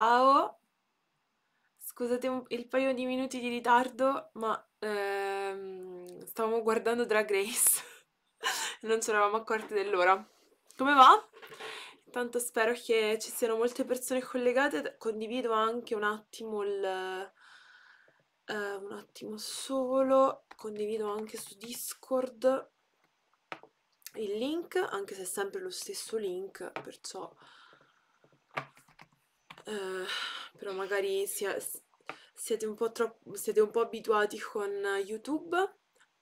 Ciao, scusate il paio di minuti di ritardo, ma ehm, stavamo guardando Drag Race, non ci eravamo accorti dell'ora. Come va? Intanto spero che ci siano molte persone collegate, condivido anche un attimo il... Eh, un attimo solo, condivido anche su Discord il link, anche se è sempre lo stesso link, perciò eh, però magari si, siete, un po troppo, siete un po' abituati con YouTube.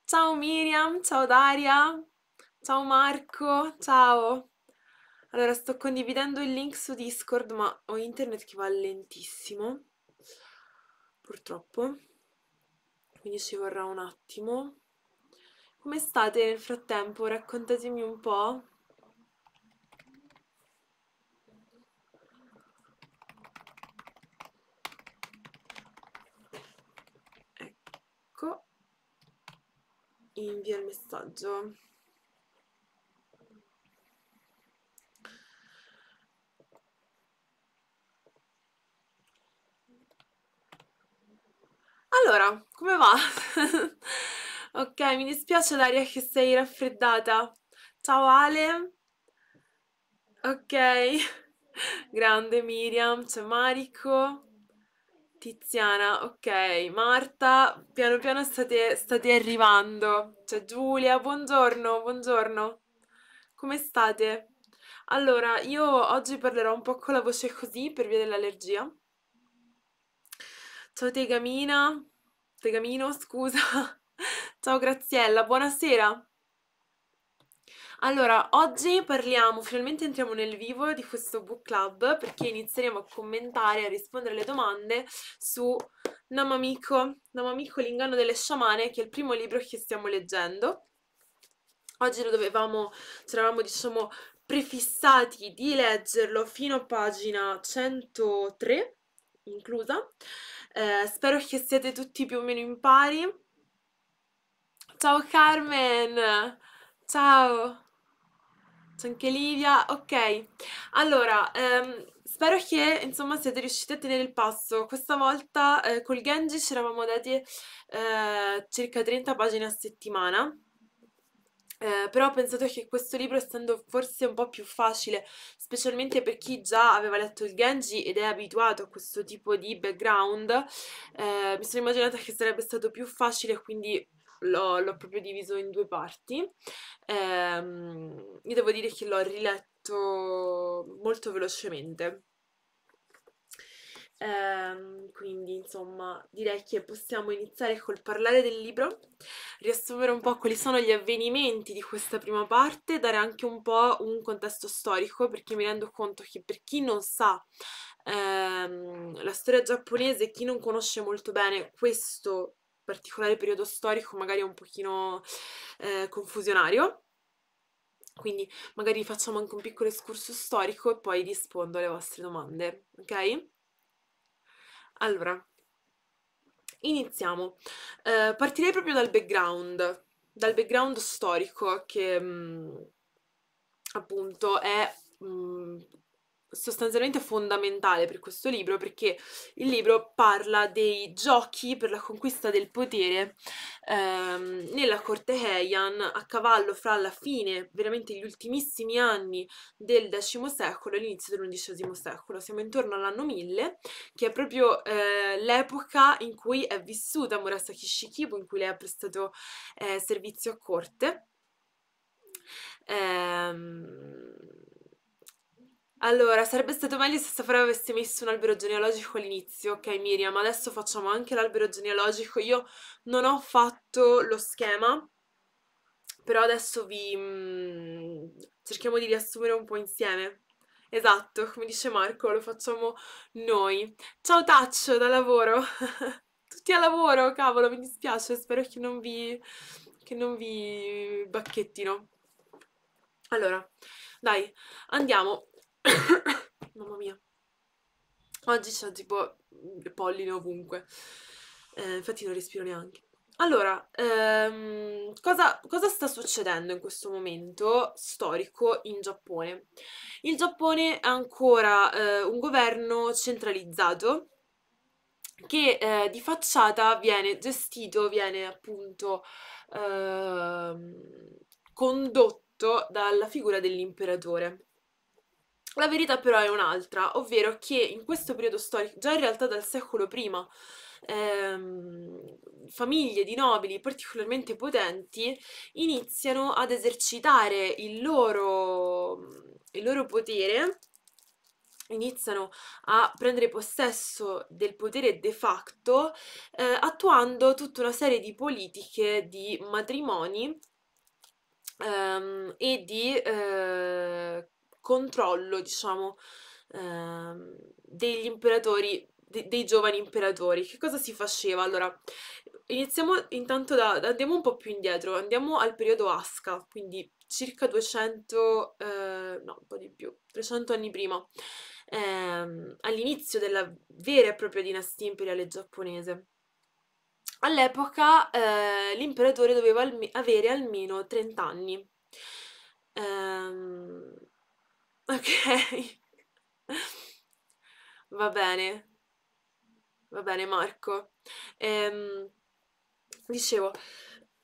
Ciao Miriam, ciao Daria, ciao Marco, ciao! Allora, sto condividendo il link su Discord, ma ho internet che va lentissimo, purtroppo, quindi ci vorrà un attimo. Come state nel frattempo? Raccontatemi un po'. invia il messaggio. Allora, come va? ok, mi dispiace Daria che sei raffreddata. Ciao Ale. Ok, grande Miriam, c'è Marico. Tiziana, ok, Marta, piano piano state, state arrivando. C'è Giulia, buongiorno, buongiorno. Come state? Allora, io oggi parlerò un po' con la voce così per via dell'allergia. Ciao Tegamina, Tegamino, scusa. Ciao Graziella, buonasera. Allora, oggi parliamo, finalmente entriamo nel vivo di questo book club perché inizieremo a commentare, a rispondere alle domande su Namamiko, Namamiko l'inganno delle sciamane, che è il primo libro che stiamo leggendo. Oggi lo dovevamo, ci eravamo diciamo prefissati di leggerlo fino a pagina 103 inclusa. Eh, spero che siate tutti più o meno in pari. Ciao Carmen! Ciao! C'è anche Livia, ok. Allora, ehm, spero che insomma siete riusciti a tenere il passo. Questa volta eh, col Genji ci eravamo dati eh, circa 30 pagine a settimana. Eh, però ho pensato che questo libro, essendo forse un po' più facile, specialmente per chi già aveva letto il Genji ed è abituato a questo tipo di background, eh, mi sono immaginata che sarebbe stato più facile, quindi l'ho, l'ho proprio diviso in due parti. Ehm, io devo dire che l'ho riletto molto velocemente. Um, quindi insomma direi che possiamo iniziare col parlare del libro, riassumere un po' quali sono gli avvenimenti di questa prima parte, dare anche un po' un contesto storico perché mi rendo conto che per chi non sa ehm, la storia giapponese, chi non conosce molto bene questo particolare periodo storico magari un pochino eh, confusionario. Quindi magari facciamo anche un piccolo escurso storico e poi rispondo alle vostre domande, ok? Allora, iniziamo. Eh, partirei proprio dal background, dal background storico che mh, mm, appunto è mh, mm, sostanzialmente fondamentale per questo libro perché il libro parla dei giochi per la conquista del potere ehm, nella corte Heian a cavallo fra la fine, veramente gli ultimissimi anni del X secolo e l'inizio dell'undicesimo secolo. Siamo intorno all'anno 1000 che è proprio eh, l'epoca in cui è vissuta Murasaki Shikibu, in cui lei ha prestato eh, servizio a corte. Ehm allora, sarebbe stato meglio se Safra avesse messo un albero genealogico all'inizio, ok Miriam, adesso facciamo anche l'albero genealogico, io non ho fatto lo schema, però adesso vi... Mh, mm, cerchiamo di riassumere un po' insieme. Esatto, come dice Marco, lo facciamo noi. Ciao Taccio, da lavoro! Tutti a lavoro, cavolo, mi dispiace, spero che non vi, che non vi bacchettino. Allora, dai, andiamo. Mamma mia. Oggi c'è tipo mm, polline ovunque. Eh, infatti non respiro neanche. Allora, ehm, cosa, cosa, sta succedendo in questo momento storico in Giappone? Il Giappone è ancora eh, un governo centralizzato che eh, di facciata viene gestito, viene appunto ehm, condotto dalla figura dell'imperatore. La verità però è un'altra, ovvero che in questo periodo storico, già in realtà dal secolo prima, ehm, famiglie di nobili particolarmente potenti iniziano ad esercitare il loro, il loro potere iniziano a prendere possesso del potere de facto, eh, attuando tutta una serie di politiche di matrimoni ehm, e di eh, controllo, diciamo, ehm, degli imperatori, de dei giovani imperatori. Che cosa si faceva? Allora, iniziamo intanto da, da, andiamo un po' più indietro, andiamo al periodo Asca, quindi circa 200, eh, no, un po' di più, 300 anni prima, ehm, all'inizio della vera e propria dinastia imperiale giapponese. All'epoca eh, l'imperatore doveva al avere almeno 30 anni. Ehm, Ok. Va bene. Va bene Marco. Ehm, dicevo,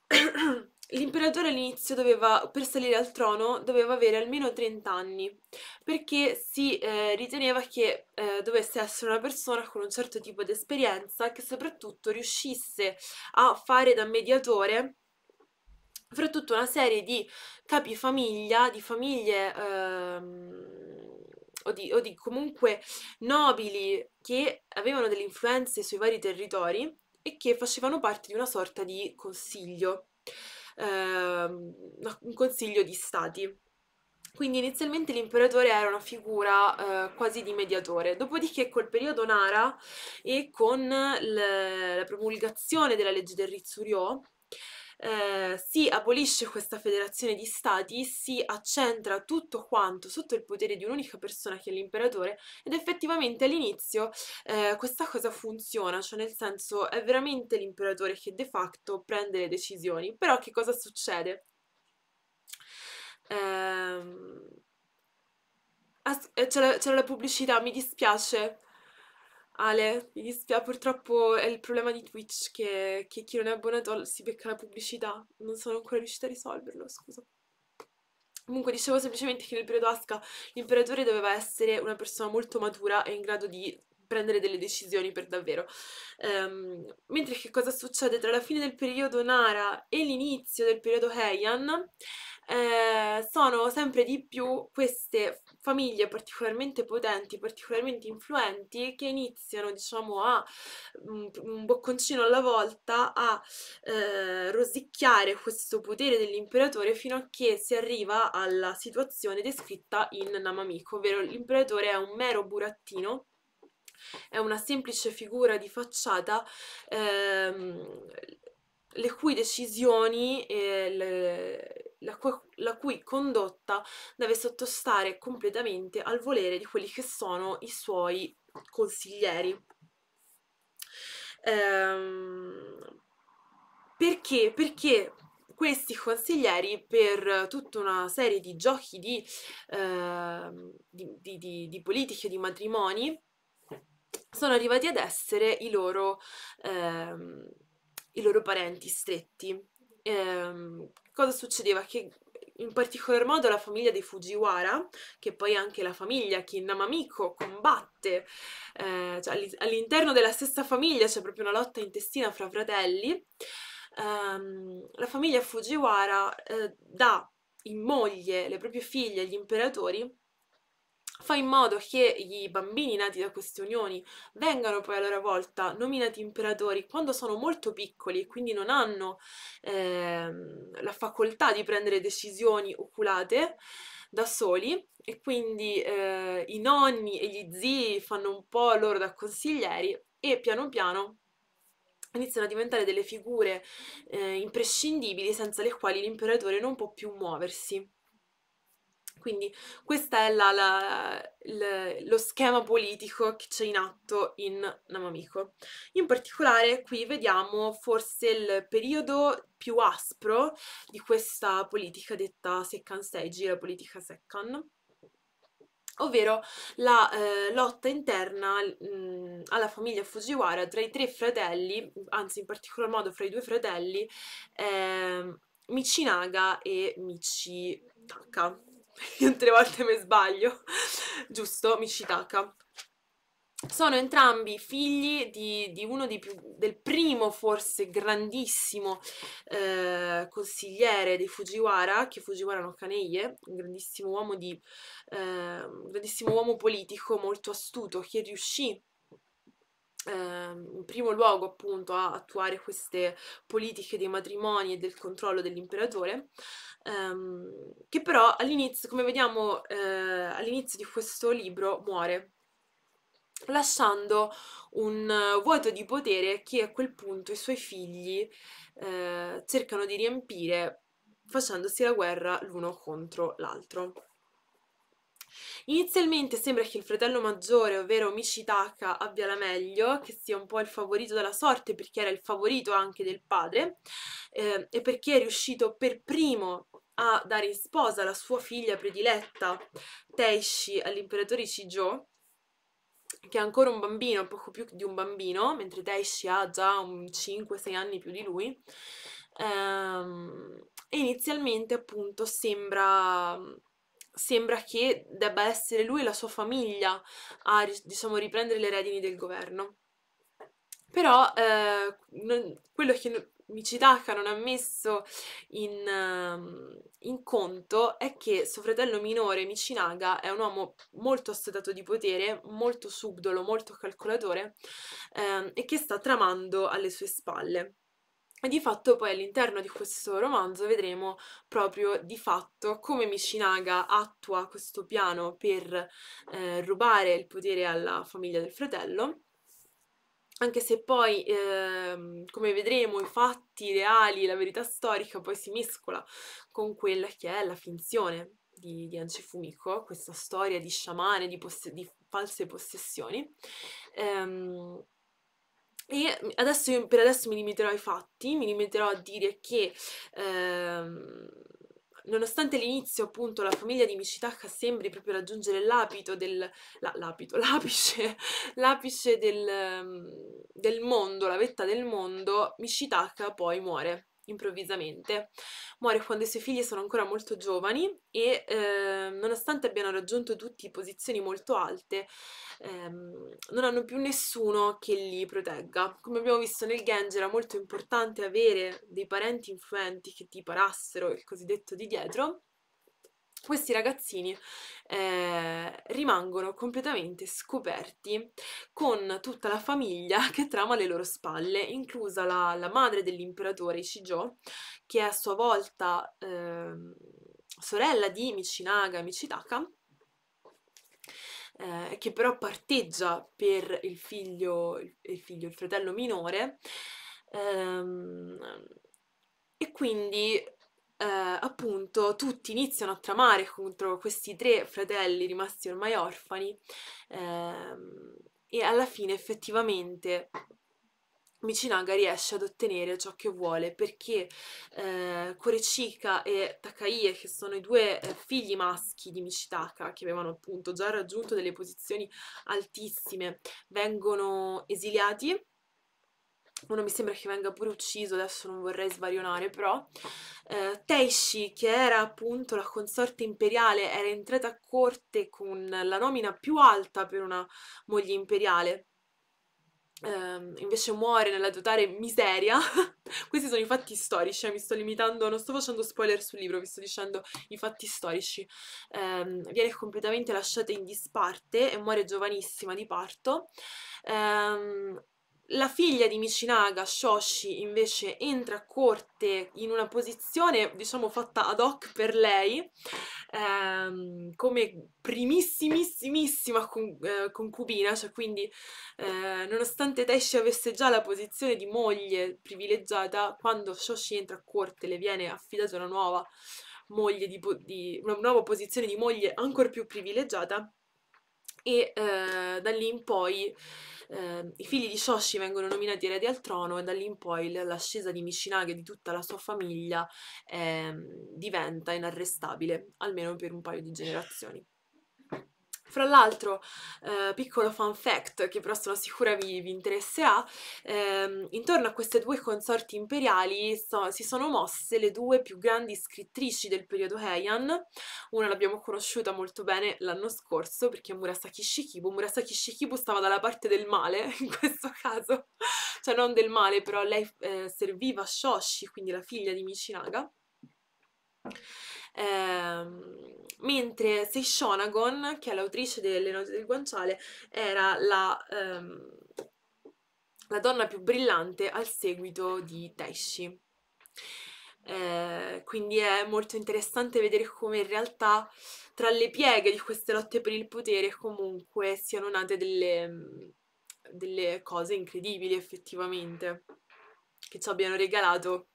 l'imperatore all'inizio doveva, per salire al trono, doveva avere almeno 30 anni, perché si eh, riteneva che eh, dovesse essere una persona con un certo tipo di esperienza che soprattutto riuscisse a fare da mediatore soprattutto una serie di capi famiglia, di famiglie ehm, o, di, o di comunque nobili che avevano delle influenze sui vari territori e che facevano parte di una sorta di consiglio, ehm, un consiglio di stati. Quindi inizialmente l'imperatore era una figura eh, quasi di mediatore, dopodiché col periodo Nara e con le, la promulgazione della legge del Rizzuriò, eh, si abolisce questa federazione di stati, si accentra tutto quanto sotto il potere di un'unica persona che è l'imperatore ed effettivamente all'inizio eh, questa cosa funziona, cioè nel senso è veramente l'imperatore che de facto prende le decisioni, però che cosa succede? Ehm... Eh, C'era, la pubblicità, mi dispiace. Ale, mi dispiace, purtroppo è il problema di Twitch che, che chi non è abbonato si becca la pubblicità. Non sono ancora riuscita a risolverlo, scusa. Comunque dicevo semplicemente che nel periodo Asca l'imperatore doveva essere una persona molto matura e in grado di prendere delle decisioni per davvero. Um, mentre che cosa succede tra la fine del periodo Nara e l'inizio del periodo Heian? Eh, sono sempre di più queste famiglie particolarmente potenti, particolarmente influenti, che iniziano, diciamo, a mm, un bocconcino alla volta a eh, rosicchiare questo potere dell'imperatore fino a che si arriva alla situazione descritta in Namamiko, ovvero l'imperatore è un mero burattino è una semplice figura di facciata ehm, le cui decisioni e le, la, cu- la cui condotta deve sottostare completamente al volere di quelli che sono i suoi consiglieri. Ehm, perché? Perché questi consiglieri per tutta una serie di giochi di, eh, di, di, di, di politiche, di matrimoni, sono arrivati ad essere i loro, eh, i loro parenti stretti. Eh, cosa succedeva? Che in particolar modo la famiglia di Fujiwara, che poi è anche la famiglia che Namamiko combatte, eh, cioè all'interno della stessa famiglia c'è proprio una lotta intestina fra fratelli, ehm, la famiglia Fujiwara eh, dà in moglie le proprie figlie agli imperatori fa in modo che i bambini nati da queste unioni vengano poi a loro volta nominati imperatori quando sono molto piccoli e quindi non hanno eh, la facoltà di prendere decisioni oculate da soli e quindi eh, i nonni e gli zii fanno un po' loro da consiglieri e piano piano iniziano a diventare delle figure eh, imprescindibili senza le quali l'imperatore non può più muoversi. Quindi questo è la, la, la, lo schema politico che c'è in atto in Namamiko. In particolare qui vediamo forse il periodo più aspro di questa politica detta Seccan Seiji, la politica Seccan, ovvero la eh, lotta interna mh, mm, alla famiglia Fujiwara tra i tre fratelli, anzi in particolar modo fra i due fratelli, eh, Michinaga e Michitaka io tre volte mi sbaglio, giusto? Mishitaka. Sono entrambi figli di, di uno dei più, del primo, forse grandissimo eh, consigliere di Fujiwara, che Fujiwara no Kaneye, un grandissimo uomo, di, eh, grandissimo uomo politico molto astuto che riuscì Ehm, in primo luogo appunto a attuare queste politiche dei matrimoni e del controllo dell'imperatore, ehm, che però all'inizio, come vediamo eh, all'inizio di questo libro, muore, lasciando un vuoto di potere che a quel punto i suoi figli eh, cercano di riempire facendosi la guerra l'uno contro l'altro. Inizialmente sembra che il fratello maggiore, ovvero Mishitaka, abbia la meglio, che sia un po' il favorito della sorte perché era il favorito anche del padre eh, e perché è riuscito per primo a dare in sposa la sua figlia prediletta Teishi all'imperatore Shijō che è ancora un bambino, poco più di un bambino, mentre Teishi ha già 5-6 anni più di lui. Ehm, e inizialmente appunto sembra sembra che debba essere lui e la sua famiglia a diciamo, riprendere le redini del governo. Però eh, non, quello che Michitaka non ha messo in, ehm, in, conto è che suo fratello minore Michinaga è un uomo molto assetato di potere, molto subdolo, molto calcolatore eh, e che sta tramando alle sue spalle. E di fatto poi all'interno di questo romanzo vedremo proprio di fatto come Michinaga attua questo piano per eh, rubare il potere alla famiglia del fratello anche se poi, ehm, come vedremo, i fatti reali, la verità storica poi si mescola con quella che è la finzione di, di Anci Fumico, questa storia di sciamane, di, poss di false possessioni. Ehm, e adesso per adesso mi limiterò ai fatti, mi limiterò a dire che ehm, nonostante all'inizio appunto la famiglia di Mishitaka sembri proprio raggiungere l'apito del... La, l'apito, l'apice, l'apice del, ehm, del mondo, la vetta del mondo, Mishitaka poi muore improvvisamente. Muore quando i suoi figli sono ancora molto giovani e eh, nonostante abbiano raggiunto tutti posizioni molto alte, ehm, non hanno più nessuno che li protegga. Come abbiamo visto nel Genge era molto importante avere dei parenti influenti che ti parassero il cosiddetto di dietro questi ragazzini eh, rimangono completamente scoperti con tutta la famiglia che trama le loro spalle, inclusa la, la madre dell'imperatore Ichijo, che è a sua volta eh, sorella di Michinaga Michitaka, eh, che però parteggia per il figlio, il, figlio, il fratello minore, ehm, e quindi eh, appunto tutti iniziano a tramare contro questi tre fratelli rimasti ormai orfani ehm, e alla fine effettivamente Michinaga riesce ad ottenere ciò che vuole perché eh, Korechika e Takaie, che sono i due eh, figli maschi di Michitaka, che avevano appunto già raggiunto delle posizioni altissime, vengono esiliati uno mi sembra che venga pure ucciso, adesso non vorrei svarionare, però eh, Teishi, che era appunto la consorte imperiale, era entrata a corte con la nomina più alta per una moglie imperiale. Eh, invece muore nella totale miseria. Questi sono i fatti storici, eh, mi sto limitando, non sto facendo spoiler sul libro, vi sto dicendo i fatti storici. Eh, viene completamente lasciata in disparte e muore giovanissima di parto. Eh, la figlia di Michinaga, Shoshi, invece entra a corte in una posizione, diciamo, fatta ad hoc per lei, ehm, come primissimissimissima con, eh, concubina, cioè quindi eh, nonostante Taishi avesse già la posizione di moglie privilegiata, quando Shoshi entra a corte le viene affidata una nuova moglie di, di, una nuova posizione di moglie ancora più privilegiata e eh, da lì in poi eh, i figli di Shoshi vengono nominati eredi al trono e da lì in poi l'ascesa di Mishinage e di tutta la sua famiglia eh, diventa inarrestabile, almeno per un paio di generazioni. Fra l'altro, eh, piccolo fun fact, che però sono sicura vi, vi interesserà, ehm, intorno a queste due consorti imperiali so, si sono mosse le due più grandi scrittrici del periodo Heian, una l'abbiamo conosciuta molto bene l'anno scorso perché è Murasaki Shikibu, Murasaki Shikibu stava dalla parte del male in questo caso, cioè non del male, però lei eh, serviva Shoshi, quindi la figlia di Michinaga, Ehm, mentre Seishonagon, che è l'autrice delle note del guanciale, era la, ehm, la donna più brillante al seguito di Taishi. Eh, quindi è molto interessante vedere come in realtà tra le pieghe di queste lotte per il potere comunque siano nate delle, delle cose incredibili effettivamente che ci abbiano regalato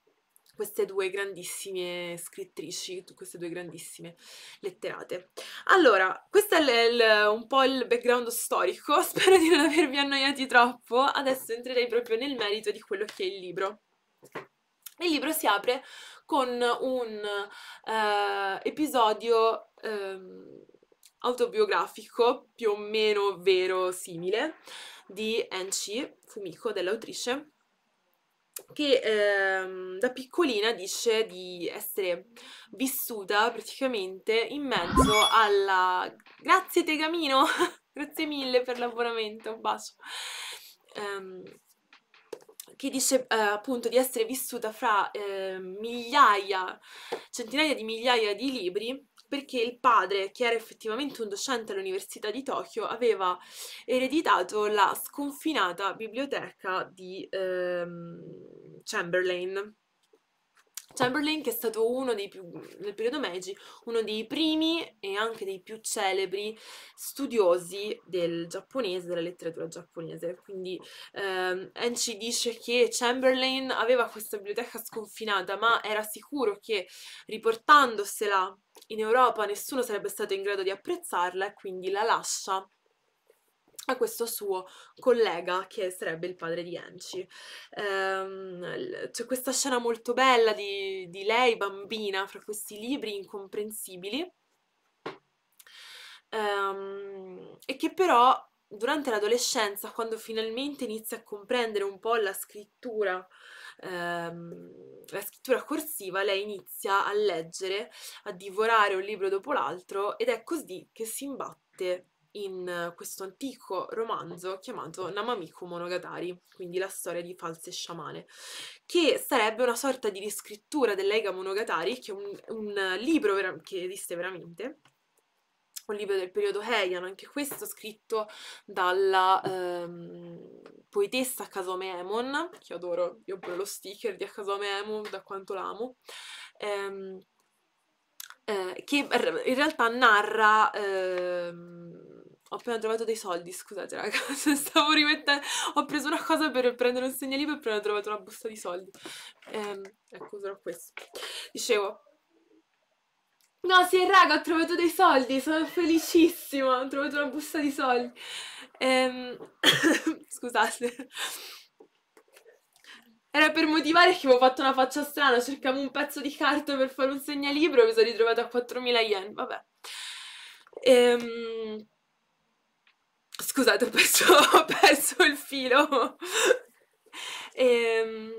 queste due grandissime scrittrici, queste due grandissime letterate. Allora, questo è il, un po' il background storico, spero di non avervi annoiati troppo, adesso entrerei proprio nel merito di quello che è il libro. Il libro si apre con un eh, episodio eh, autobiografico, più o meno vero, simile, di Anchi Fumiko, dell'autrice, che ehm, da piccolina dice di essere vissuta praticamente in mezzo alla... Grazie Tegamino, grazie mille per l'abbonamento, un bacio. Um, che dice eh, appunto di essere vissuta fra eh, migliaia, centinaia di migliaia di libri perché il padre, che era effettivamente un docente all'Università di Tokyo, aveva ereditato la sconfinata biblioteca di ehm, Chamberlain. Chamberlain che è stato uno dei più, nel periodo Meiji, uno dei primi e anche dei più celebri studiosi del giapponese, della letteratura giapponese. Quindi ehm, Enchi dice che Chamberlain aveva questa biblioteca sconfinata, ma era sicuro che riportandosela in Europa nessuno sarebbe stato in grado di apprezzarla e quindi la lascia a questo suo collega che sarebbe il padre di Enci. Ehm, c'è questa scena molto bella di, di, lei bambina fra questi libri incomprensibili ehm, e che però durante l'adolescenza, quando finalmente inizia a comprendere un po' la scrittura, ehm, la scrittura corsiva, lei inizia a leggere, a divorare un libro dopo l'altro ed è così che si imbatte in questo antico romanzo chiamato Namamiku Monogatari, quindi la storia di false sciamane, che sarebbe una sorta di riscrittura dell'Ega Monogatari, che è un, un libro vera- che esiste veramente, un libro del periodo Heian, anche questo scritto dalla ehm, poetessa Akasome Emon, che adoro, io pure lo sticker di Akasome Emon, da quanto l'amo, ehm, eh, che in realtà narra... Ehm, ho appena trovato dei soldi, scusate raga, stavo rimettendo, ho preso una cosa per prendere un segnalibro e ho trovato una busta di soldi. Ehm, ecco, userò questo. Dicevo, no sì raga, ho trovato dei soldi, sono felicissima, ho trovato una busta di soldi. Ehm, scusate. Era per motivare che avevo fatto una faccia strana, cercavo un pezzo di carta per fare un segnalibro e mi sono ritrovata a 4.000 yen, vabbè. Ehm Scusate, ho perso, ho perso il filo. ehm,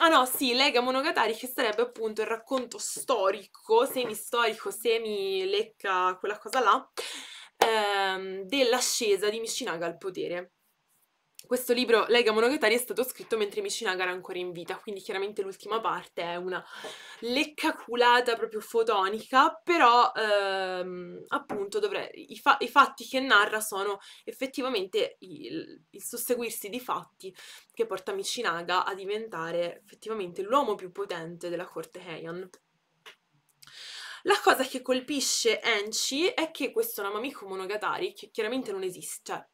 ah no, sì, Lega Monogatari che sarebbe appunto il racconto storico, semi-storico, semi-lecca, quella cosa là, ehm, dell'ascesa di Mishinaga al potere. Questo libro, Lega Monogatari, è stato scritto mentre Michinaga era ancora in vita, quindi chiaramente l'ultima parte è una leccaculata proprio fotonica, però ehm, appunto dovrei, i, fa, i, fatti che narra sono effettivamente il, il susseguirsi di fatti che porta Michinaga a diventare effettivamente l'uomo più potente della corte Heian. La cosa che colpisce Enchi è che questo Namamiko Monogatari, che chiaramente non esiste, cioè,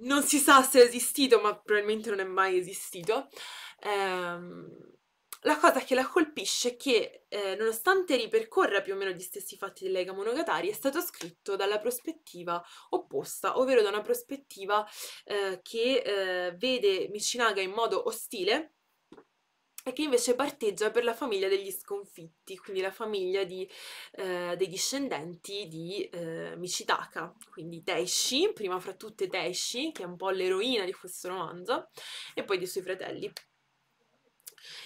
non si sa se è esistito, ma probabilmente non è mai esistito. Ehm, la cosa che la colpisce è che, eh, nonostante ripercorra più o meno gli stessi fatti dell'Ega Monogatari, è stato scritto dalla prospettiva opposta, ovvero da una prospettiva eh, che eh, vede Michinaga in modo ostile e che invece parteggia per la famiglia degli sconfitti, quindi la famiglia di, eh, dei discendenti di eh, Michitaka, quindi Teishi, prima fra tutte Teishi, che è un po' l'eroina di questo romanzo, e poi dei suoi fratelli.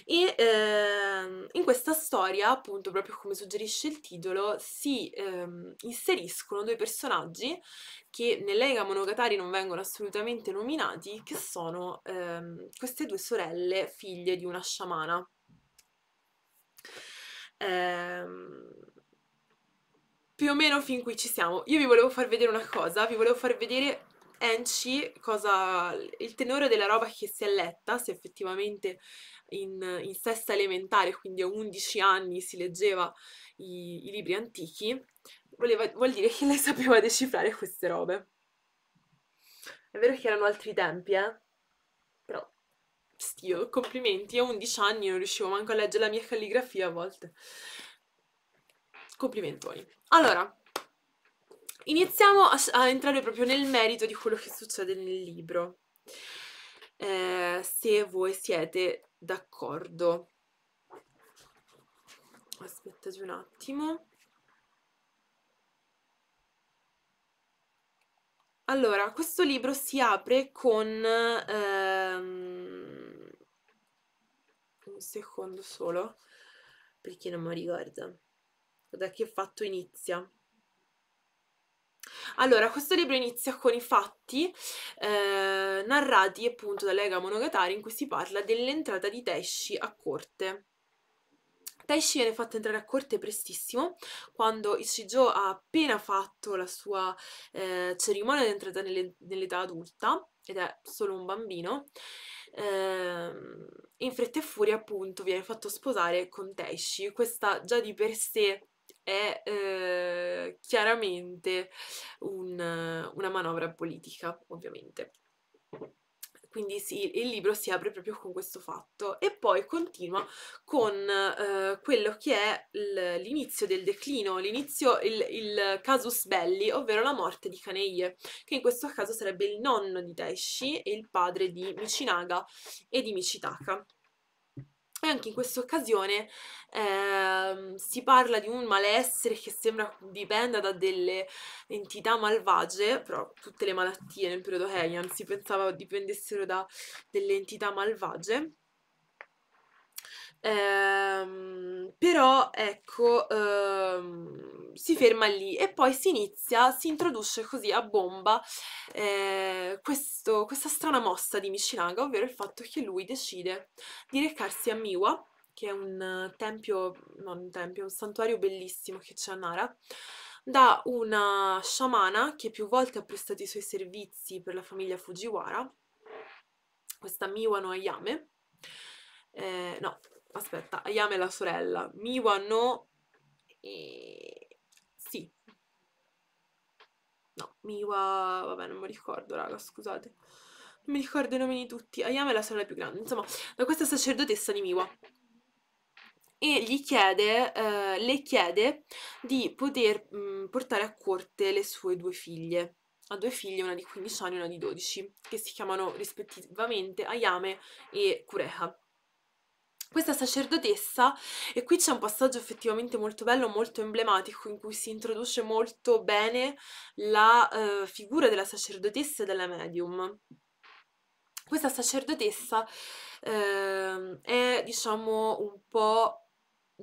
E ehm, in questa storia, appunto, proprio come suggerisce il titolo, si ehm, inseriscono due personaggi che nell'Ega Monogatari non vengono assolutamente nominati, che sono ehm, queste due sorelle figlie di una sciamana. Ehm, più o meno fin qui ci siamo. Io vi volevo far vedere una cosa, vi volevo far vedere Enci, cosa, il tenore della roba che si è letta, se effettivamente in, in sesta elementare, quindi a 11 anni si leggeva i, i libri antichi, voleva, vuol dire che lei sapeva decifrare queste robe. È vero che erano altri tempi, eh? Però, stio, complimenti, a 11 anni non riuscivo manco a leggere la mia calligrafia a volte. Complimentoni. Allora, iniziamo a, a, entrare proprio nel merito di quello che succede nel libro. Eh, se voi siete d'accordo. Aspettate un attimo. Allora, questo libro si apre con... Ehm, un secondo solo, perché non mi ricordo. Da che fatto inizia? Allora, questo libro inizia con i fatti eh, narrati appunto da Lega Monogatari in cui si parla dell'entrata di Teishi a corte. Taishi viene fatto entrare a corte prestissimo, quando Ishijo ha appena fatto la sua eh, cerimonia di entrata nelle, nell'età adulta, ed è solo un bambino, eh, in fretta e furia appunto viene fatto sposare con Taishi. Questa già di per sé è eh, chiaramente un, una manovra politica, ovviamente. Quindi sì, il libro si apre proprio con questo fatto e poi continua con eh, quello che è l'inizio del declino, l'inizio, il, il, casus belli, ovvero la morte di Kaneye, che in questo caso sarebbe il nonno di Taishi e il padre di Michinaga e di Michitaka. E anche in questa occasione eh, si parla di un malessere che sembra dipenda da delle entità malvagie, però tutte le malattie nel periodo Heian si pensava dipendessero da delle entità malvagie Ehm, però ecco, ehm, si ferma lì e poi si inizia, si introduce così a bomba eh, questo, questa strana mossa di Michinaga, ovvero il fatto che lui decide di recarsi a Miwa, che è un tempio, non un tempio, un santuario bellissimo che c'è a Nara, da una sciamana che più volte ha prestato i suoi servizi per la famiglia Fujiwara, questa Miwa no Ayame. Eh, no, aspetta, Ayame è la sorella, Miwa no, e... sì, no, Miwa, vabbè non mi ricordo raga, scusate, non mi ricordo i nomi di tutti, Ayame è la sorella più grande, insomma, da questa sacerdotessa di Miwa. E gli chiede, eh, le chiede di poter mh, mm, portare a corte le sue due figlie ha due figlie, una di 15 anni e una di 12, che si chiamano rispettivamente Ayame e Kureha. Questa sacerdotessa, e qui c'è un passaggio effettivamente molto bello, molto emblematico, in cui si introduce molto bene la eh, figura della sacerdotessa e della medium. Questa sacerdotessa eh, è, diciamo, un po'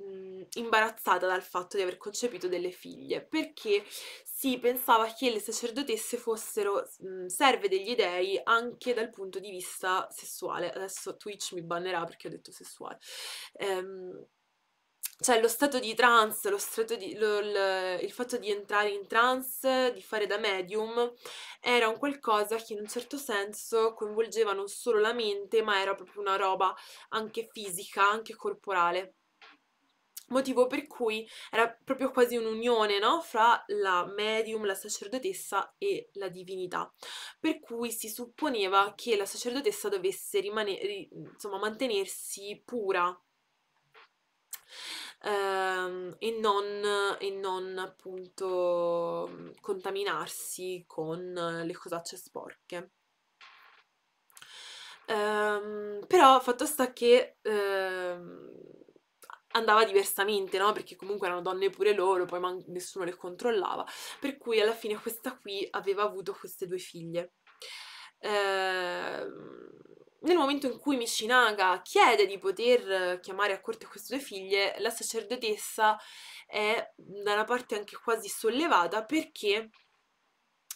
mh, imbarazzata dal fatto di aver concepito delle figlie, perché si pensava che le sacerdotesse fossero mh, serve degli dei anche dal punto di vista sessuale. Adesso Twitch mi bannerà perché ho detto sessuale. Ehm, cioè lo stato di trans, lo stato di, lo, l, il fatto di entrare in trans, di fare da medium, era un qualcosa che in un certo senso coinvolgeva non solo la mente, ma era proprio una roba anche fisica, anche corporale motivo per cui era proprio quasi un'unione no? fra la medium, la sacerdotessa e la divinità, per cui si supponeva che la sacerdotessa dovesse rimanere, insomma, mantenersi pura ehm, e, non, e non appunto contaminarsi con le cosacce sporche. Um, però fatto sta che um, andava diversamente, no? Perché comunque erano donne pure loro, poi man- nessuno le controllava. Per cui alla fine questa qui aveva avuto queste due figlie. Ehm nel momento in cui Mishinaga chiede di poter chiamare a corte queste due figlie, la sacerdotessa è da una parte anche quasi sollevata perché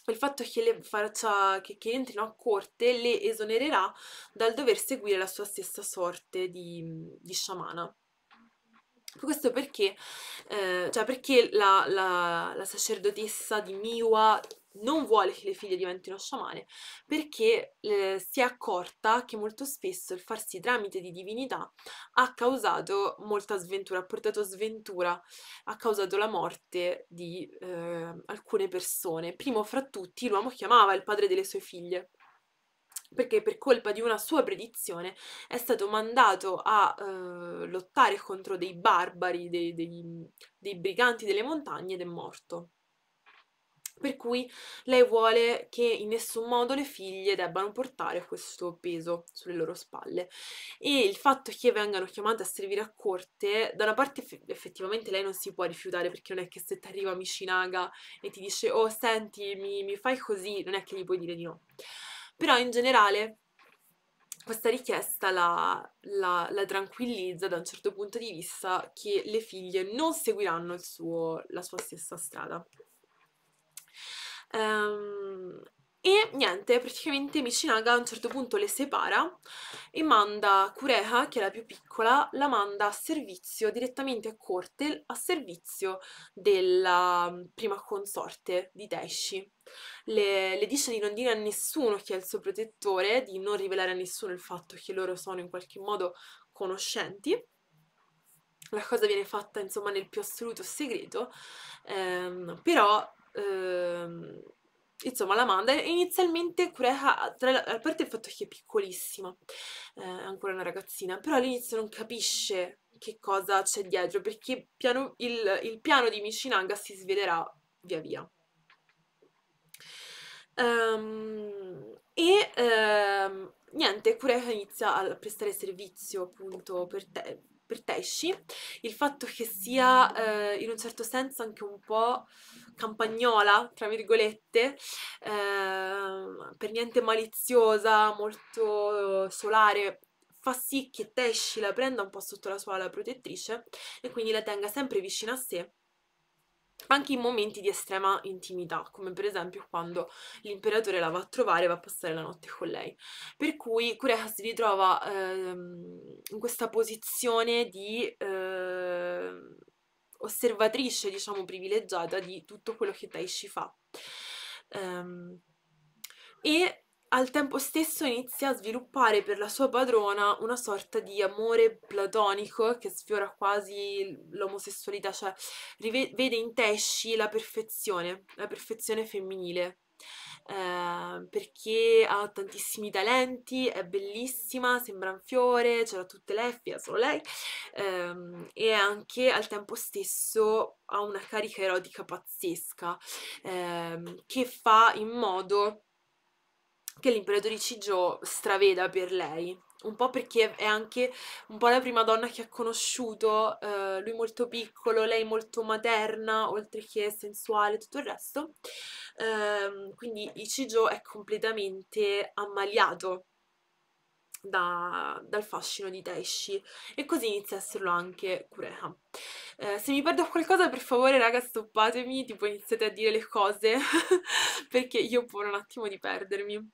il fatto che, le faccia, che, che entrino a corte le esonererà dal dover seguire la sua stessa sorte di, di sciamana. Questo perché, eh, cioè perché la, la, la, sacerdotessa di Miwa non vuole che le figlie diventino sciamane, perché eh, si è accorta che molto spesso il farsi tramite di divinità ha causato molta sventura, ha portato sventura, ha causato la morte di eh, alcune persone. Primo fra tutti l'uomo che amava il padre delle sue figlie perché per colpa di una sua predizione è stato mandato a eh, lottare contro dei barbari, dei, dei, dei briganti delle montagne ed è morto. Per cui lei vuole che in nessun modo le figlie debbano portare questo peso sulle loro spalle. E il fatto che vengano chiamate a servire a corte, da una parte effettivamente lei non si può rifiutare perché non è che se ti arriva Mishinaga e ti dice oh senti mi, mi fai così, non è che gli puoi dire di no però in generale questa richiesta la, la, la, tranquillizza da un certo punto di vista che le figlie non seguiranno suo, la sua stessa strada. Um, e niente, praticamente Michinaga a un certo punto le separa e manda Kureha, che è la più piccola, la manda a servizio direttamente a corte, a servizio della mm, prima consorte di Daishi. Le, le, dice di non dire a nessuno chi è il suo protettore, di non rivelare a nessuno il fatto che loro sono in qualche modo conoscenti. La cosa viene fatta insomma nel più assoluto segreto, ehm, però ehm, insomma la l'Amanda inizialmente Kureha, ah, la, a parte il fatto che è piccolissima, è eh, ancora una ragazzina, però all'inizio non capisce che cosa c'è dietro, perché piano, il, il, piano di Mishinaga si svelerà via via. Um, e um, niente, Kureha inizia a prestare servizio appunto per te, per Tesci, il fatto che sia eh, in un certo senso anche un po' campagnola, tra virgolette, eh, per niente maliziosa, molto solare, fa sì che Tesci la prenda un po' sotto la sua ala protettrice e quindi la tenga sempre vicino a sé anche in momenti di estrema intimità, come per esempio quando l'imperatore la va a trovare e va a passare la notte con lei. Per cui Kureha si ritrova ehm, in questa posizione di eh, osservatrice, diciamo, privilegiata di tutto quello che Taishi fa. Um, e al tempo stesso inizia a sviluppare per la sua padrona una sorta di amore platonico che sfiora quasi l'omosessualità, cioè rive- vede in Tesci la perfezione, la perfezione femminile. Eh, perché ha tantissimi talenti, è bellissima, sembra un fiore, c'era tutte le fia, solo lei, ehm, e anche al tempo stesso ha una carica erotica pazzesca ehm, che fa in modo che l'imperatore Jo straveda per lei. Un po' perché è anche un po' la prima donna che ha conosciuto, eh, lui molto piccolo, lei molto materna, oltre che sensuale, e tutto il resto. Eh, quindi Ichijo è completamente ammaliato da, dal fascino di Taishi e così inizia a esserlo anche Kureha. Eh, se mi perdo qualcosa per favore raga stoppatemi, tipo iniziate a dire le cose perché io ho paura un attimo di perdermi.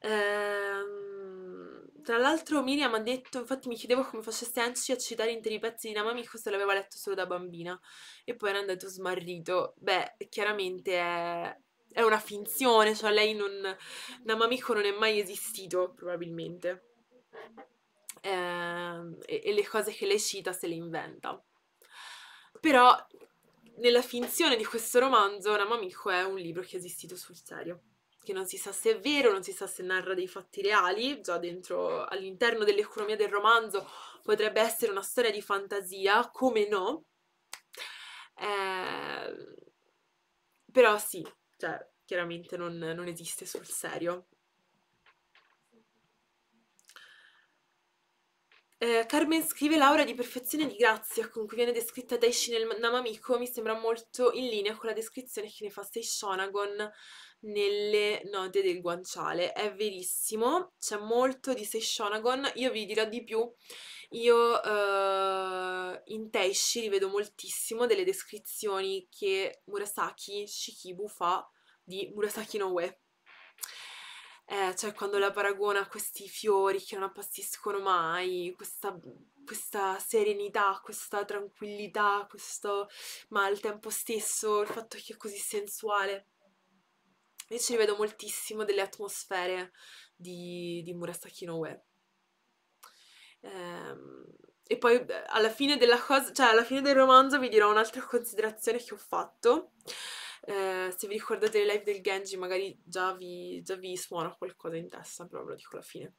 Ehm, tra l'altro Miriam ha detto, infatti mi chiedevo come facesse Anci a citare interi pezzi di Namamiko se l'aveva letto solo da bambina e poi era andato smarrito. Beh, chiaramente è, è una finzione, cioè lei non... Namamico non è mai esistito probabilmente. Ehm, e, e le cose che lei cita se le inventa. Però nella finzione di questo romanzo Namamiko è un libro che è esistito sul serio che non si sa se è vero, non si sa se narra dei fatti reali, già dentro all'interno dell'economia del romanzo potrebbe essere una storia di fantasia, come no? Eh, però sì, cioè, chiaramente non, non esiste sul serio. Eh, Carmen scrive l'aura di perfezione e di grazia con cui viene descritta Daishi nel Namamico mi sembra molto in linea con la descrizione che ne fa Sei Shonagon nelle note del guanciale, è verissimo, c'è molto di Seishonagon, io vi dirò di più, io eh, in Teishi rivedo moltissimo delle descrizioni che Murasaki Shikibu fa di Murasaki Noe. Eh, cioè quando la paragona a questi fiori che non appassiscono mai, questa, questa, serenità, questa tranquillità, questo, ma al tempo stesso il fatto che è così sensuale. Io ci rivedo moltissimo delle atmosfere di, di Murasaki no Ue. Ehm, e poi eh, alla fine, cosa, cioè alla fine del romanzo vi dirò un'altra considerazione che ho fatto. Eh, se vi ricordate le live del Genji, magari già vi, già vi suona qualcosa in testa, però ve lo dico alla fine.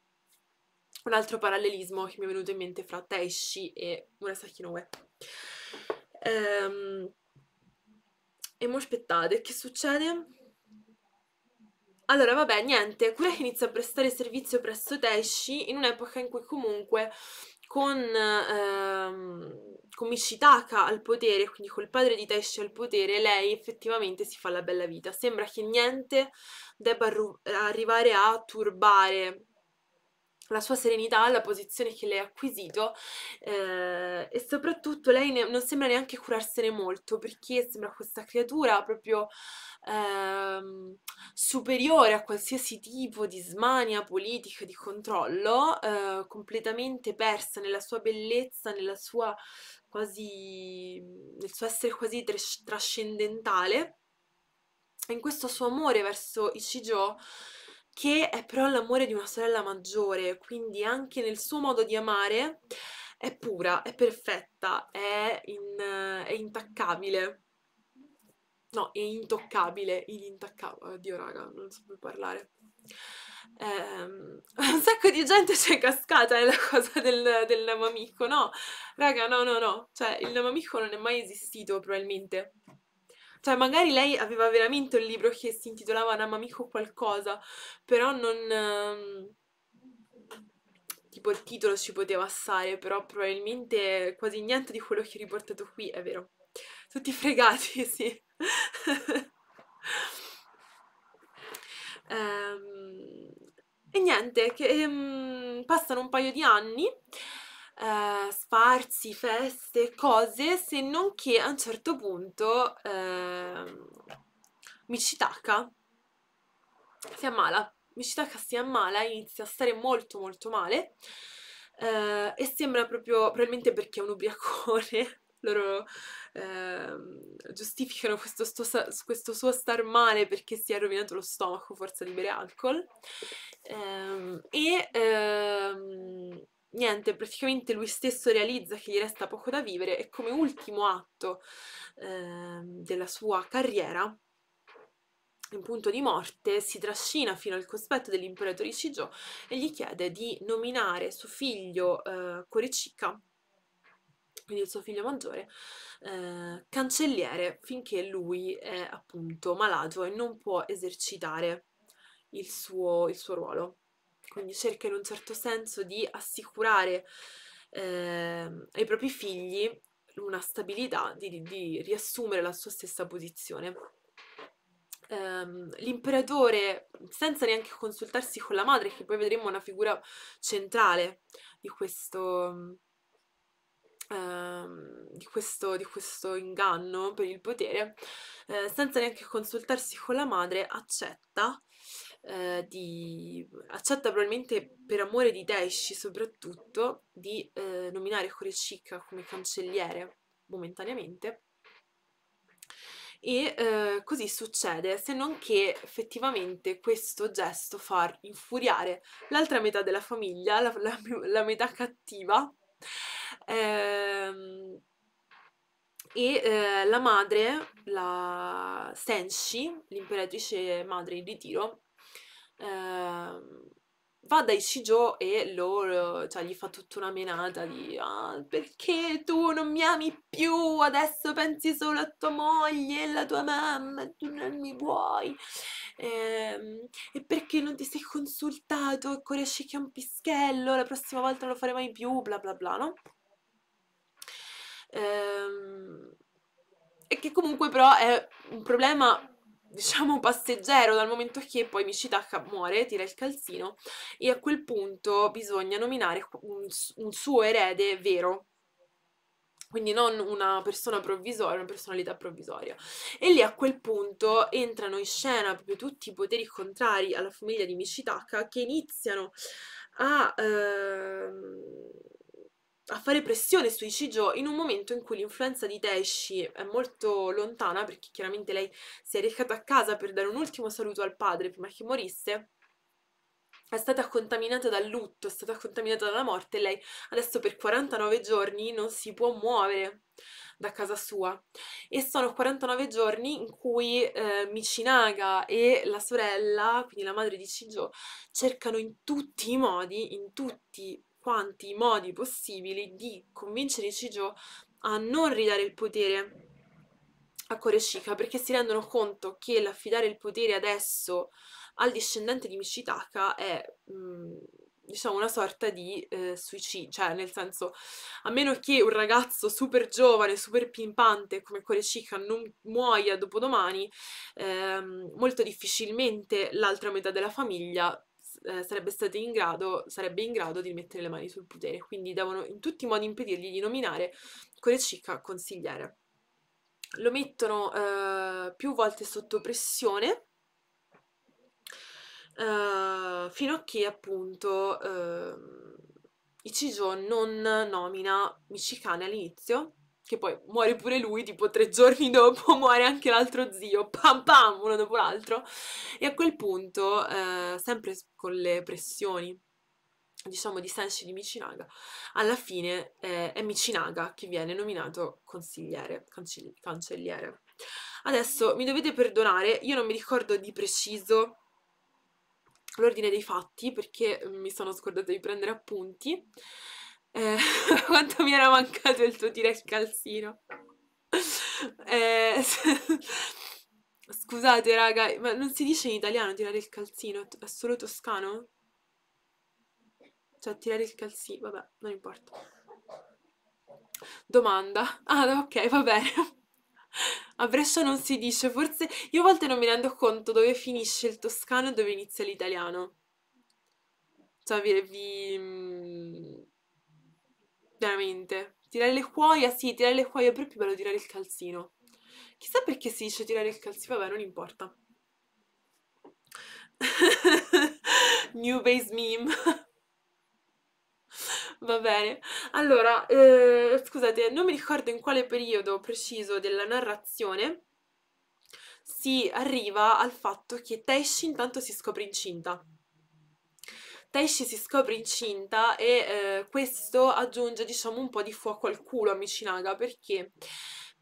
Un altro parallelismo che mi è venuto in mente fra Taishi e Murasaki no Ue. Ehm, e mo aspettate, che succede? Allora, vabbè, niente, Kurek inizia a prestare servizio presso Teshi in un'epoca in cui comunque con, ehm, con Mishitaka al potere, quindi col padre di Teshi al potere, lei effettivamente si fa la bella vita. Sembra che niente debba arrivare a turbare la sua serenità, la posizione che lei ha acquisito eh, e soprattutto lei ne, non sembra neanche curarsene molto perché sembra questa creatura proprio ehm, superiore a qualsiasi tipo di smania politica di controllo, eh, completamente persa nella sua bellezza, nella sua quasi, nel suo essere quasi trascendentale, in questo suo amore verso Ichijo che è però l'amore di una sorella maggiore, quindi anche nel suo modo di amare è pura, è perfetta, è, in, è intaccabile. No, è intoccabile, intaccabile, oddio raga, non so più parlare. Um, un sacco di gente c'è cascata nella cosa del, del Namamico, no? Raga, no, no, no, cioè il Namamico non è mai esistito probabilmente. Cioè, magari lei aveva veramente un libro che si intitolava Namamico qualcosa, però non... Um, tipo il titolo ci poteva stare, però probabilmente quasi niente di quello che ho riportato qui è vero. Tutti fregati, sì. Ehm, e niente, che, ehm, passano un paio di anni, eh, sfarzi, feste, cose, se non che a un certo punto ehm, Michitaka si ammala. Michitaka si ammala, inizia a stare molto molto male eh, e sembra proprio, probabilmente perché è un ubriacone, loro eh, giustificano questo, sto, questo, suo star male perché si è rovinato lo stomaco forza di bere alcol. Eh, e ehm, niente, praticamente lui stesso realizza che gli resta poco da vivere e come ultimo atto eh, della sua carriera, in punto di morte, si trascina fino al cospetto dell'imperatore Shijō e gli chiede di nominare suo figlio eh, Korechica quindi il suo figlio maggiore, eh, cancelliere finché lui è appunto malato e non può esercitare il suo, il suo ruolo. Quindi cerca in un certo senso di assicurare eh, ai propri figli una stabilità, di, di riassumere la sua stessa posizione ehm, l'imperatore, senza neanche consultarsi con la madre, che poi vedremo una figura centrale di questo, Ehm, di questo, di questo, inganno per il potere, eh, senza neanche consultarsi con la madre, accetta, eh, di, accetta probabilmente per amore di Deishi soprattutto, di eh, nominare Horechika come cancelliere momentaneamente. E eh, così succede, se non che effettivamente questo gesto fa infuriare l'altra metà della famiglia, la, la, la metà cattiva, Ehm, e eh, la madre, la Senshi, l'imperatrice madre in ritiro, ehm, va dai Shijo e loro, cioè, gli fa tutta una menata di ah, perché tu non mi ami più, adesso pensi solo a tua moglie e alla tua mamma, tu non mi vuoi, ehm, e, perché non ti sei consultato, e Koreshi che è un pischello, la prossima volta non lo farei mai più, bla bla bla, no? Ehm, e che comunque però è un problema diciamo passeggero dal momento che poi Mishitaka muore, tira il calzino e a quel punto bisogna nominare un, un suo erede vero, quindi non una persona provvisoria, una personalità provvisoria. E lì a quel punto entrano in scena proprio tutti i poteri contrari alla famiglia di Mishitaka che iniziano a... Ehm a fare pressione su Ichijo in un momento in cui l'influenza di Teishi è molto lontana, perché chiaramente lei si è recata a casa per dare un ultimo saluto al padre prima che morisse, è stata contaminata dal lutto, è stata contaminata dalla morte e lei adesso per 49 giorni non si può muovere da casa sua. E sono 49 giorni in cui eh, Michinaga e la sorella, quindi la madre di Chijo, cercano in tutti i modi, in tutti quanti modi possibili di convincere Ichijo a non ridare il potere a Koreshica perché si rendono conto che l'affidare il potere adesso al discendente di Mishitaka è mh, mm, diciamo una sorta di eh, suicidio, cioè nel senso a meno che un ragazzo super giovane, super pimpante come Koreshica non muoia dopodomani, ehm, molto difficilmente l'altra metà della famiglia eh, sarebbe, in grado, sarebbe in grado di mettere le mani sul potere, quindi devono in tutti i modi impedirgli di nominare Korechica consigliere. Lo mettono eh, più volte sotto pressione eh, fino a che appunto ehm, Ichijo non nomina Michikane all'inizio che poi muore pure lui, tipo tre giorni dopo muore anche l'altro zio, pam pam, uno dopo l'altro. E a quel punto, eh, sempre con le pressioni, diciamo, di Senshi di Michinaga, alla fine eh, è Michinaga che viene nominato consigliere, cancell cancelliere. Adesso mi dovete perdonare, io non mi ricordo di preciso l'ordine dei fatti perché mi sono scordata di prendere appunti, eh, quanto mi era mancato il tuo dire il calzino. Eh, scusate raga, ma non si dice in italiano tirare il calzino, è solo toscano? Cioè tirare il calzino, vabbè, non importa. Domanda. Ah, ok, va bene. A Brescia non si dice, forse io a volte non mi rendo conto dove finisce il toscano e dove inizia l'italiano. Cioè, vi... vi mm, veramente. Tirare le cuoia, sì, tirare le cuoia, però è più bello tirare il calzino. Chissà perché si dice tirare il calzino, vabbè, non importa. New base meme. Va bene, allora, eh, scusate, non mi ricordo in quale periodo preciso della narrazione si arriva al fatto che Tesh intanto si scopre incinta. Taishi si scopre incinta e eh, questo aggiunge diciamo un po' di fuoco al culo a Michinaga perché,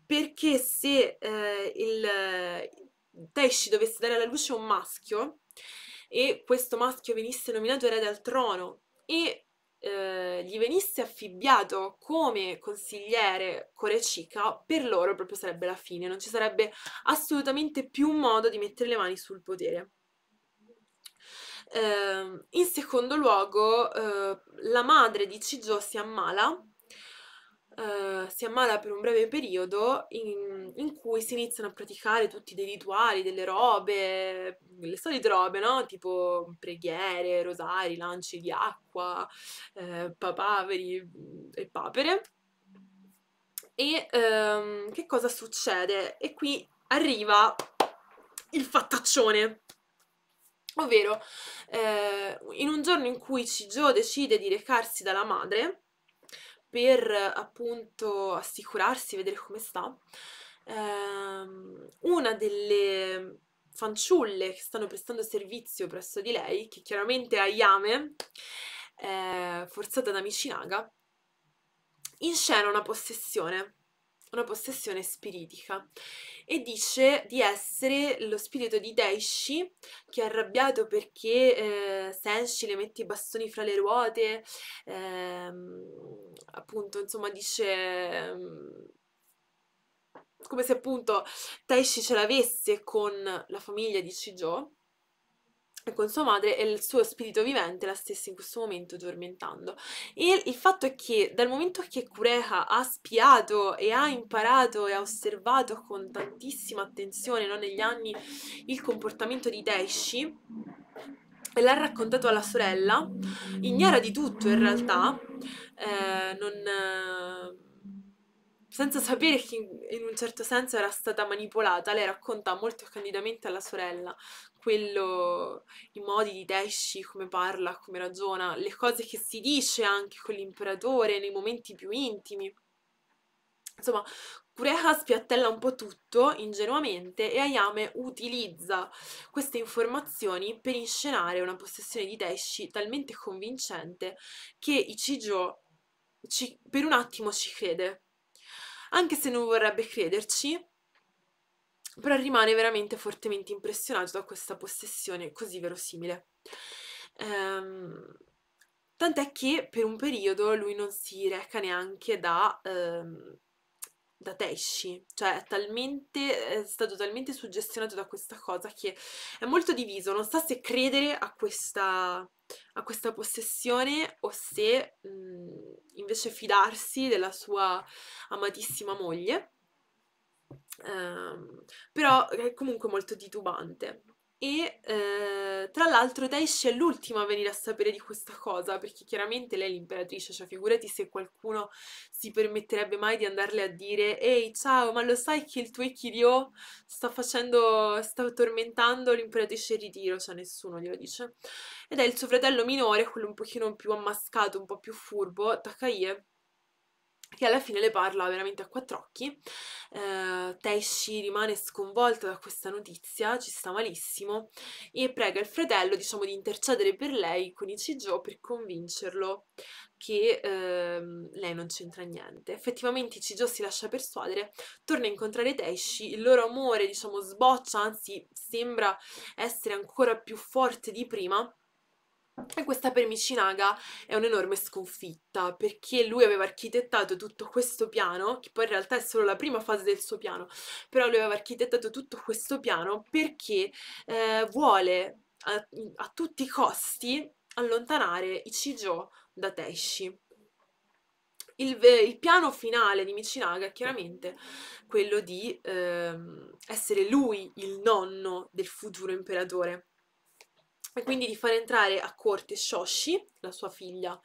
perché se eh, il Taishi dovesse dare alla luce un maschio e questo maschio venisse nominato erede al trono e eh, gli venisse affibbiato come consigliere Corecica, per loro proprio sarebbe la fine, non ci sarebbe assolutamente più modo di mettere le mani sul potere. Eh, in secondo luogo, eh, la madre di Cigio si ammala, eh, si ammala per un breve periodo in, in, cui si iniziano a praticare tutti dei rituali, delle robe, le solite robe, no? Tipo preghiere, rosari, lanci di acqua, eh, papaveri mm, e papere. E ehm, che cosa succede? E qui arriva il fattaccione. Ovvero, eh, in un giorno in cui Cigio decide di recarsi dalla madre per appunto assicurarsi, vedere come sta, ehm, una delle fanciulle che stanno prestando servizio presso di lei, che chiaramente è Ayame, eh, forzata da Michinaga, inscena una possessione una possessione spiritica e dice di essere lo spirito di Daishi che è arrabbiato perché eh, Senshi le mette i bastoni fra le ruote, ehm, appunto insomma dice... Ehm, come se appunto Taishi ce l'avesse con la famiglia di Shijo con sua madre e il suo spirito vivente la stesse in questo momento tormentando. E il fatto è che dal momento che Kureka ha spiato e ha imparato e ha osservato con tantissima attenzione no, negli anni il comportamento di Teishi e l'ha raccontato alla sorella, ignara di tutto in realtà, eh, non... Eh, senza sapere che in un certo senso era stata manipolata, lei racconta molto candidamente alla sorella quello, i modi di Deshi, come parla, come ragiona, le cose che si dice anche con l'imperatore nei momenti più intimi. Insomma, Kureha spiattella un po' tutto ingenuamente e Ayame utilizza queste informazioni per inscenare una possessione di Deshi talmente convincente che Ichijo ci, per un attimo ci crede. Anche se non vorrebbe crederci, però rimane veramente fortemente impressionato da questa possessione così verosimile. Ehm, tant'è che per un periodo lui non si reca neanche da, ehm, da Teishi, cioè è, talmente, è stato talmente suggestionato da questa cosa che è molto diviso, non sa se credere a questa, a questa possessione o se mh, mhmm, invece fidarsi della sua amatissima moglie Um, però è comunque molto titubante. E eh, tra l'altro Daesh è l'ultima a venire a sapere di questa cosa, perché chiaramente lei è l'imperatrice, cioè figurati se qualcuno si permetterebbe mai di andarle a dire «Ehi, ciao, ma lo sai che il tuo Echirio sta facendo, sta tormentando l'imperatrice in ritiro?» Cioè nessuno glielo dice. Ed è il suo fratello minore, quello un pochino più ammascato, un po' più furbo, Takaie, che alla fine le parla veramente a quattro occhi. Eh, Taishi rimane sconvolta da questa notizia, ci sta malissimo, e prega il fratello, diciamo, di intercedere per lei con Ichijo per convincerlo che eh, lei non c'entra niente. Effettivamente Ichijo si lascia persuadere, torna a incontrare Taishi, il loro amore, diciamo, sboccia, anzi sembra essere ancora più forte di prima, e questa per Michinaga è un'enorme sconfitta perché lui aveva architettato tutto questo piano, che poi in realtà è solo la prima fase del suo piano, però lui aveva architettato tutto questo piano perché eh, vuole a, a, tutti i costi allontanare i Ichijo da Teishi. Il, il, piano finale di Michinaga è chiaramente quello di eh, essere lui il nonno del futuro imperatore e quindi di far entrare a corte Shoshi, la sua figlia,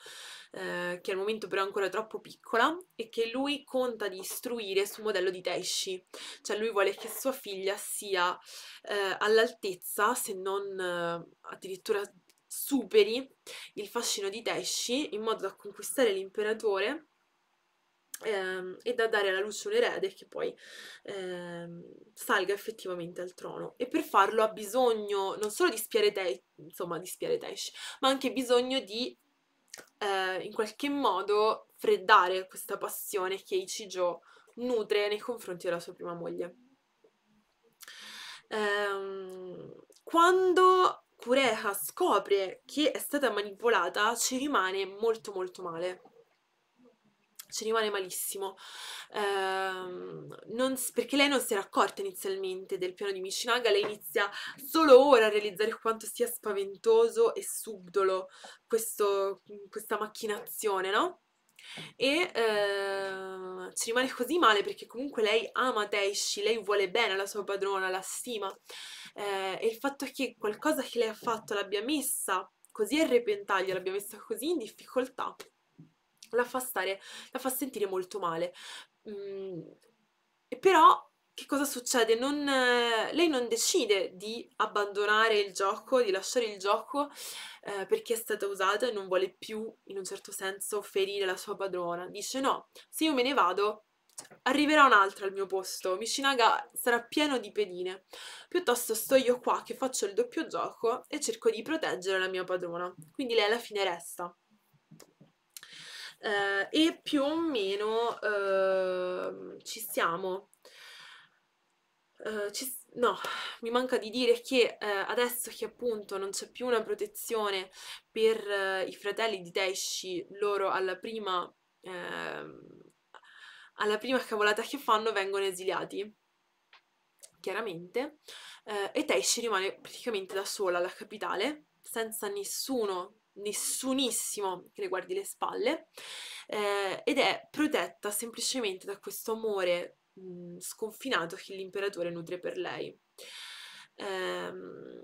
eh, che al momento però è ancora troppo piccola, e che lui conta di istruire sul modello di Taishi, cioè lui vuole che sua figlia sia eh, all'altezza, se non eh, addirittura superi il fascino di Taishi in modo da conquistare l'imperatore ehm, e da dare alla luce un erede che poi ehm, salga effettivamente al trono. E per farlo ha bisogno non solo di spiare, De- insomma, di spiare ma anche bisogno di eh, in qualche modo freddare questa passione che Ichijo nutre nei confronti della sua prima moglie. Ehm, quando Kureha scopre che è stata manipolata ci rimane molto molto male ci rimane malissimo. Ehm, non, perché lei non si era accorta inizialmente del piano di Mishinaga, lei inizia solo ora a realizzare quanto sia spaventoso e subdolo questo, questa macchinazione, no? E ehm, ci rimane così male perché comunque lei ama Teishi, lei vuole bene alla sua padrona, la stima. Ehm, e il fatto che qualcosa che lei ha fatto l'abbia messa così a repentaglio, l'abbia messa così in difficoltà, la fa stare, la fa sentire molto male. Mm, però che cosa succede? Non, eh, lei non decide di abbandonare il gioco, di lasciare il gioco eh, perché è stata usata e non vuole più, in un certo senso, ferire la sua padrona. Dice no, se io me ne vado, arriverà un'altra al mio posto, Mishinaga sarà pieno di pedine. Piuttosto sto io qua che faccio il doppio gioco e cerco di proteggere la mia padrona. Quindi lei alla fine resta eh, e più o meno eh, ci siamo. Eh, ci, no, mi manca di dire che eh, adesso che appunto non c'è più una protezione per eh, i fratelli di Teishi, loro alla prima, ehm, alla prima cavolata che fanno vengono esiliati chiaramente, eh, e Teishi rimane praticamente da sola alla capitale, senza nessuno nessunissimo che le guardi le spalle eh, ed è protetta semplicemente da questo amore mh, sconfinato che l'imperatore nutre per lei. Ehm,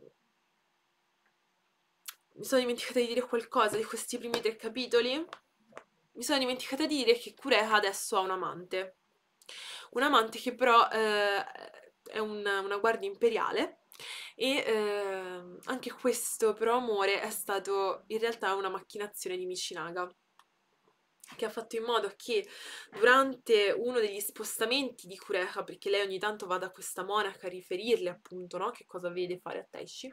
mi sono dimenticata di dire qualcosa di questi primi tre capitoli. Mi sono dimenticata di dire che Kureha adesso ha un amante. Un amante che però eh, è un, una guardia imperiale e eh, anche questo però amore è stato in realtà una macchinazione di Michinaga che ha fatto in modo che durante uno degli spostamenti di Kureha, perché lei ogni tanto va da questa monaca a riferirle appunto no? che cosa vede fare a Taishi,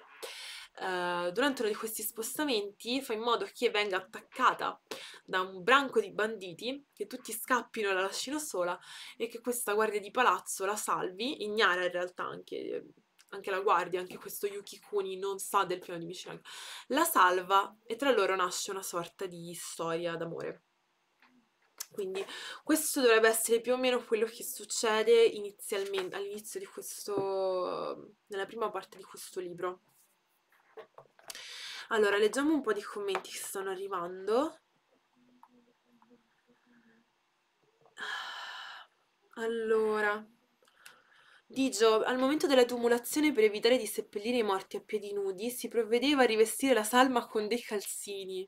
Uh, durante uno di questi spostamenti fa in modo che venga attaccata da un branco di banditi, che tutti scappino e la lasciano sola e che questa guardia di palazzo la salvi, ignara in realtà anche anche la guardia, anche questo Yuki Kuni non sa del piano di Michirang, la salva e tra loro nasce una sorta di storia d'amore. Quindi questo dovrebbe essere più o meno quello che succede inizialmente, all'inizio di questo, nella prima parte di questo libro. Allora, leggiamo un po' di commenti che stanno arrivando. Ah, allora, Digio, al momento della tumulazione per evitare di seppellire i morti a piedi nudi, si provvedeva a rivestire la salma con dei calzini,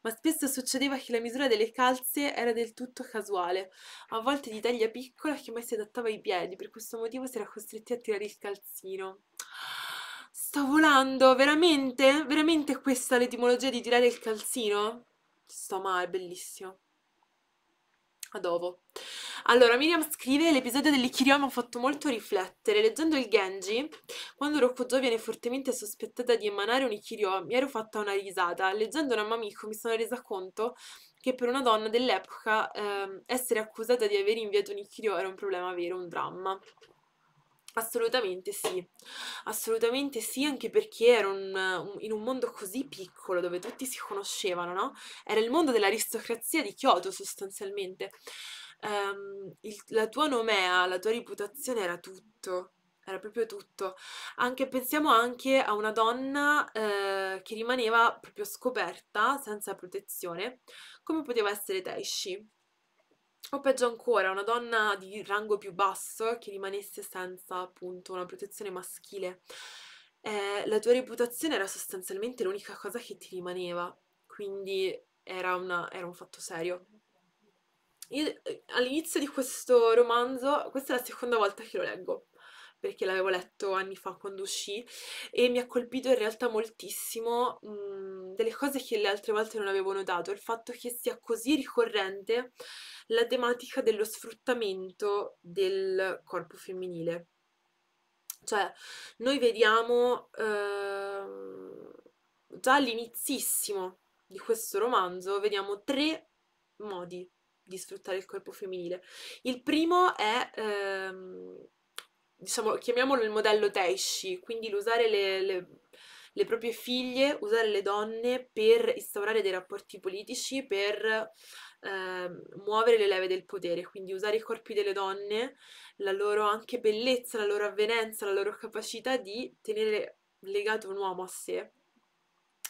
ma spesso succedeva che la misura delle calze era del tutto casuale, a volte di taglia piccola che mai si adattava ai piedi, per questo motivo si era costretti a tirare il calzino. Sto volando, veramente? Veramente questa l'etimologia di tirare il calzino? Sto male, bellissimo. Adovo. Allora, Miriam scrive: L'episodio dell'Ikirio mi ha fatto molto riflettere. Leggendo il Genji, quando Rokujo viene fortemente sospettata di emanare un Ikirio, mi ero fatta una risata. Leggendo Namamico mi sono resa conto che per una donna dell'epoca eh, essere accusata di aver inviato un Ikirio era un problema vero, un dramma. Assolutamente sì, assolutamente sì, anche perché ero un, un, in un mondo così piccolo dove tutti si conoscevano, no? Era il mondo dell'aristocrazia di Kyoto sostanzialmente. Um, il, la tua nomea, la tua reputazione era tutto, era proprio tutto. Anche, pensiamo anche a una donna eh, che rimaneva proprio scoperta, senza protezione, come poteva essere Taishi o peggio ancora, una donna di rango più basso che rimanesse senza appunto una protezione maschile. Eh, la tua reputazione era sostanzialmente l'unica cosa che ti rimaneva, quindi era, una, era un fatto serio. Io, eh, all'inizio di questo romanzo, questa è la seconda volta che lo leggo, perché l'avevo letto anni fa quando uscì e mi ha colpito in realtà moltissimo mh, mm, delle cose che le altre volte non avevo notato, il fatto che sia così ricorrente la tematica dello sfruttamento del corpo femminile. Cioè, noi vediamo eh, già all'inizissimo di questo romanzo, vediamo tre modi di sfruttare il corpo femminile. Il primo è... Ehm, diciamo, chiamiamolo il modello Teishi, quindi l'usare le, le, le proprie figlie, usare le donne per instaurare dei rapporti politici, per Uh, muovere le leve del potere, quindi usare i corpi delle donne, la loro anche bellezza, la loro avvenenza, la loro capacità di tenere legato un uomo a sé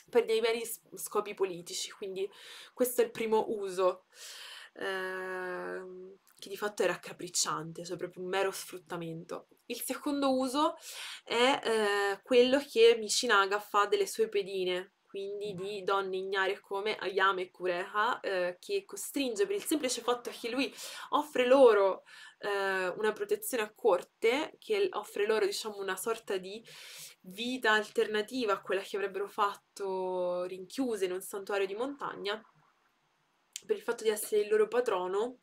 per dei veri scopi politici, quindi questo è il primo uso. Ehm, che di fatto è raccapricciante, cioè proprio un mero sfruttamento. Il secondo uso è eh, quello che Mishinaga fa delle sue pedine, quindi di donne ignare come Ayame Kureha, eh, che costringe per il semplice fatto che lui offre loro eh, una protezione a corte, che offre loro diciamo una sorta di vita alternativa a quella che avrebbero fatto rinchiuse in un santuario di montagna, per il fatto di essere il loro patrono,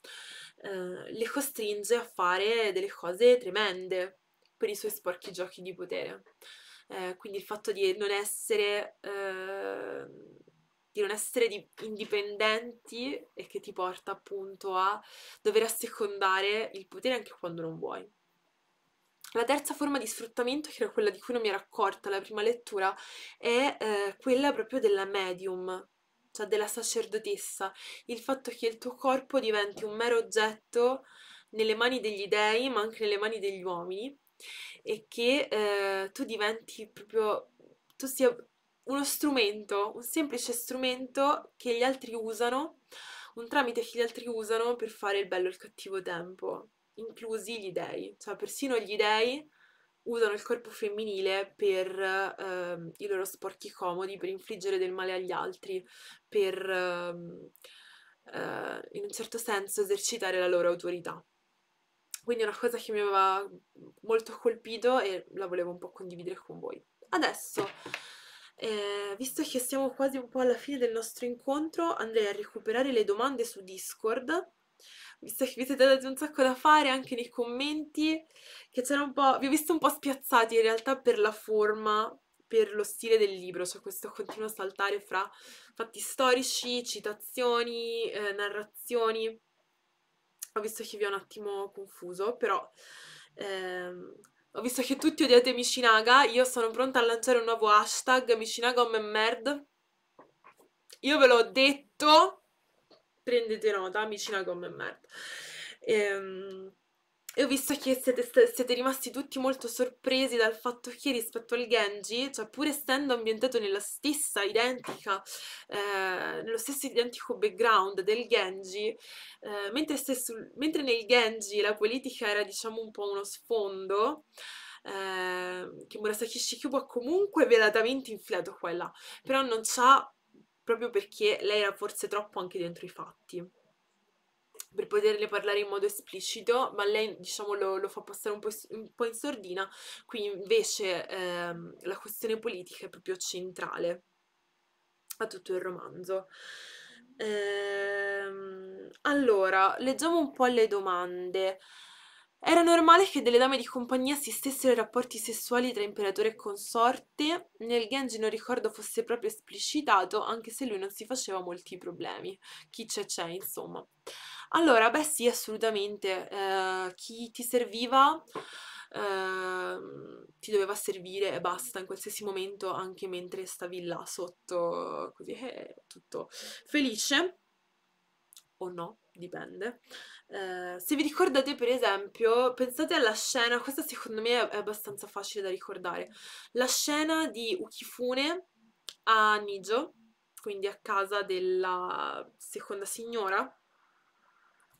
eh, le costringe a fare delle cose tremende per i suoi sporchi giochi di potere. Eh, quindi il fatto di non essere, eh, di non essere indipendenti e che ti porta appunto a dover assecondare il potere anche quando non vuoi. La terza forma di sfruttamento, che era quella di cui non mi ero accorta alla prima lettura, è eh, quella proprio della medium, cioè della sacerdotessa, il fatto che il tuo corpo diventi un mero oggetto nelle mani degli dei, ma anche nelle mani degli uomini, e che eh, tu diventi proprio, tu sia uno strumento, un semplice strumento che gli altri usano, un tramite che gli altri usano per fare il bello e il cattivo tempo, inclusi gli dei, cioè persino gli dei usano il corpo femminile per eh, i loro sporchi comodi, per infliggere del male agli altri, per ehm, eh, in un certo senso esercitare la loro autorità. Quindi è una cosa che mi aveva molto colpito e la volevo un po' condividere con voi. Adesso, eh, visto che siamo quasi un po' alla fine del nostro incontro, andrei a recuperare le domande su Discord visto che vi siete dati un sacco da fare anche nei commenti, che c'era un po'... vi ho visto un po' spiazzati in realtà per la forma, per lo stile del libro, cioè questo continuo saltare fra fatti storici, citazioni, eh, narrazioni. Ho visto che vi ho un attimo confuso, però... Ehm, ho visto che tutti odiate Mishinaga, io sono pronta a lanciare un nuovo hashtag, Mishinaga Ommemmerd. Io ve l'ho detto, prendete nota, amicina con me merda. Ehm, e ho visto che siete, siete, rimasti tutti molto sorpresi dal fatto che rispetto al Genji, cioè pur essendo ambientato nella stessa identica, eh, nello stesso identico background del Genji, eh, mentre, sul, mentre, nel Genji la politica era diciamo un po' uno sfondo, eh, che Murasaki Shikyubo ha comunque velatamente infilato qua però non c'ha proprio perché lei era forse troppo anche dentro i fatti per poterle parlare in modo esplicito, ma lei diciamo lo, lo fa passare un po', un po', in sordina, qui invece ehm, la questione politica è proprio centrale a tutto il romanzo. Ehm, allora, leggiamo un po' le domande. Era normale che delle dame di compagnia assistessero ai rapporti sessuali tra imperatore e consorte, nel Genji non ricordo fosse proprio esplicitato, anche se lui non si faceva molti problemi. Chi c'è c'è, insomma. Allora, beh sì, assolutamente. Eh, chi ti serviva eh, ti doveva servire e basta, in qualsiasi momento, anche mentre stavi là sotto, così, eh, tutto felice. O no, dipende. Ehm, se vi ricordate, per esempio, pensate alla scena, questa secondo me è abbastanza facile da ricordare, la scena di Ukifune a Nijo, quindi a casa della seconda signora,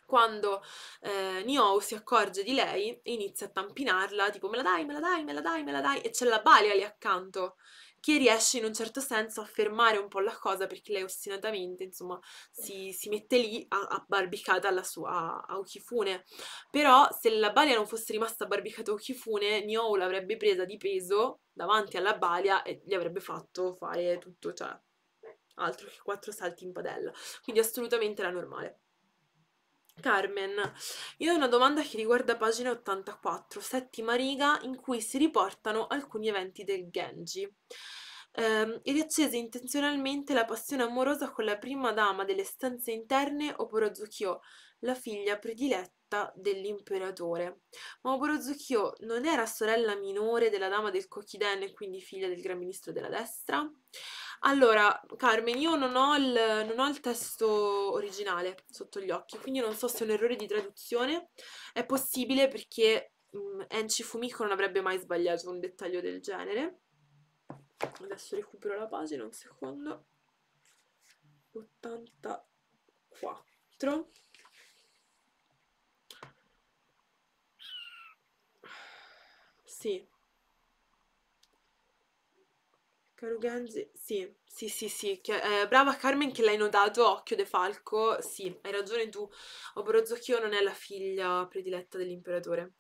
quando eh, Nioh si accorge di lei e inizia a tampinarla, tipo me la dai, me la dai, me la dai, me la dai, e c'è la Balia lì accanto che riesce in un certo senso a fermare un po' la cosa perché lei ostinatamente, insomma, si, si mette lì abbarbicata alla sua, a Okifune. Però se la Balia non fosse rimasta abbarbicata a Okifune, Nioh l'avrebbe presa di peso davanti alla Balia e gli avrebbe fatto fare tutto, cioè, altro che quattro salti in padella. Quindi assolutamente era normale. Carmen, io ho una domanda che riguarda pagina 84, settima riga, in cui si riportano alcuni eventi del Genji. Eh, riaccese intenzionalmente la passione amorosa con la prima dama delle stanze interne, Oporo la figlia prediletta dell'imperatore. Ma Oporo non era sorella minore della dama del Kokiden e quindi figlia del gran ministro della destra? Allora, Carmen, io non ho, il, non ho, il, testo originale sotto gli occhi, quindi non so se è un errore di traduzione. È possibile perché mm, Enci Fumico non avrebbe mai sbagliato un dettaglio del genere. Adesso recupero la pagina, un secondo. 84. Sì, Caro Genji, sì, sì, sì, sì. eh, brava Carmen che l'hai notato, occhio De Falco, sì, hai ragione tu. Oborozokyo non è la figlia prediletta dell'imperatore.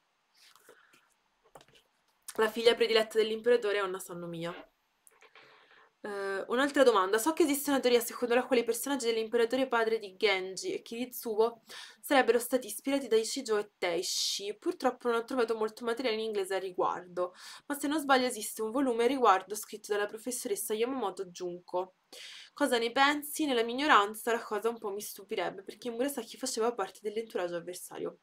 La figlia prediletta dell'imperatore è Anna Sannomia. Uh, un'altra domanda. So che esiste una teoria secondo la quale i personaggi dell'imperatore padre di Genji e Kiritsubo sarebbero stati ispirati da Ishijo e Teishi. Purtroppo non ho trovato molto materiale in inglese a riguardo, ma se non sbaglio esiste un volume a riguardo scritto dalla professoressa Yamamoto Junko. Cosa ne pensi? Nella mia ignoranza la cosa un po' mi stupirebbe perché Murasaki faceva parte dell'entourage avversario.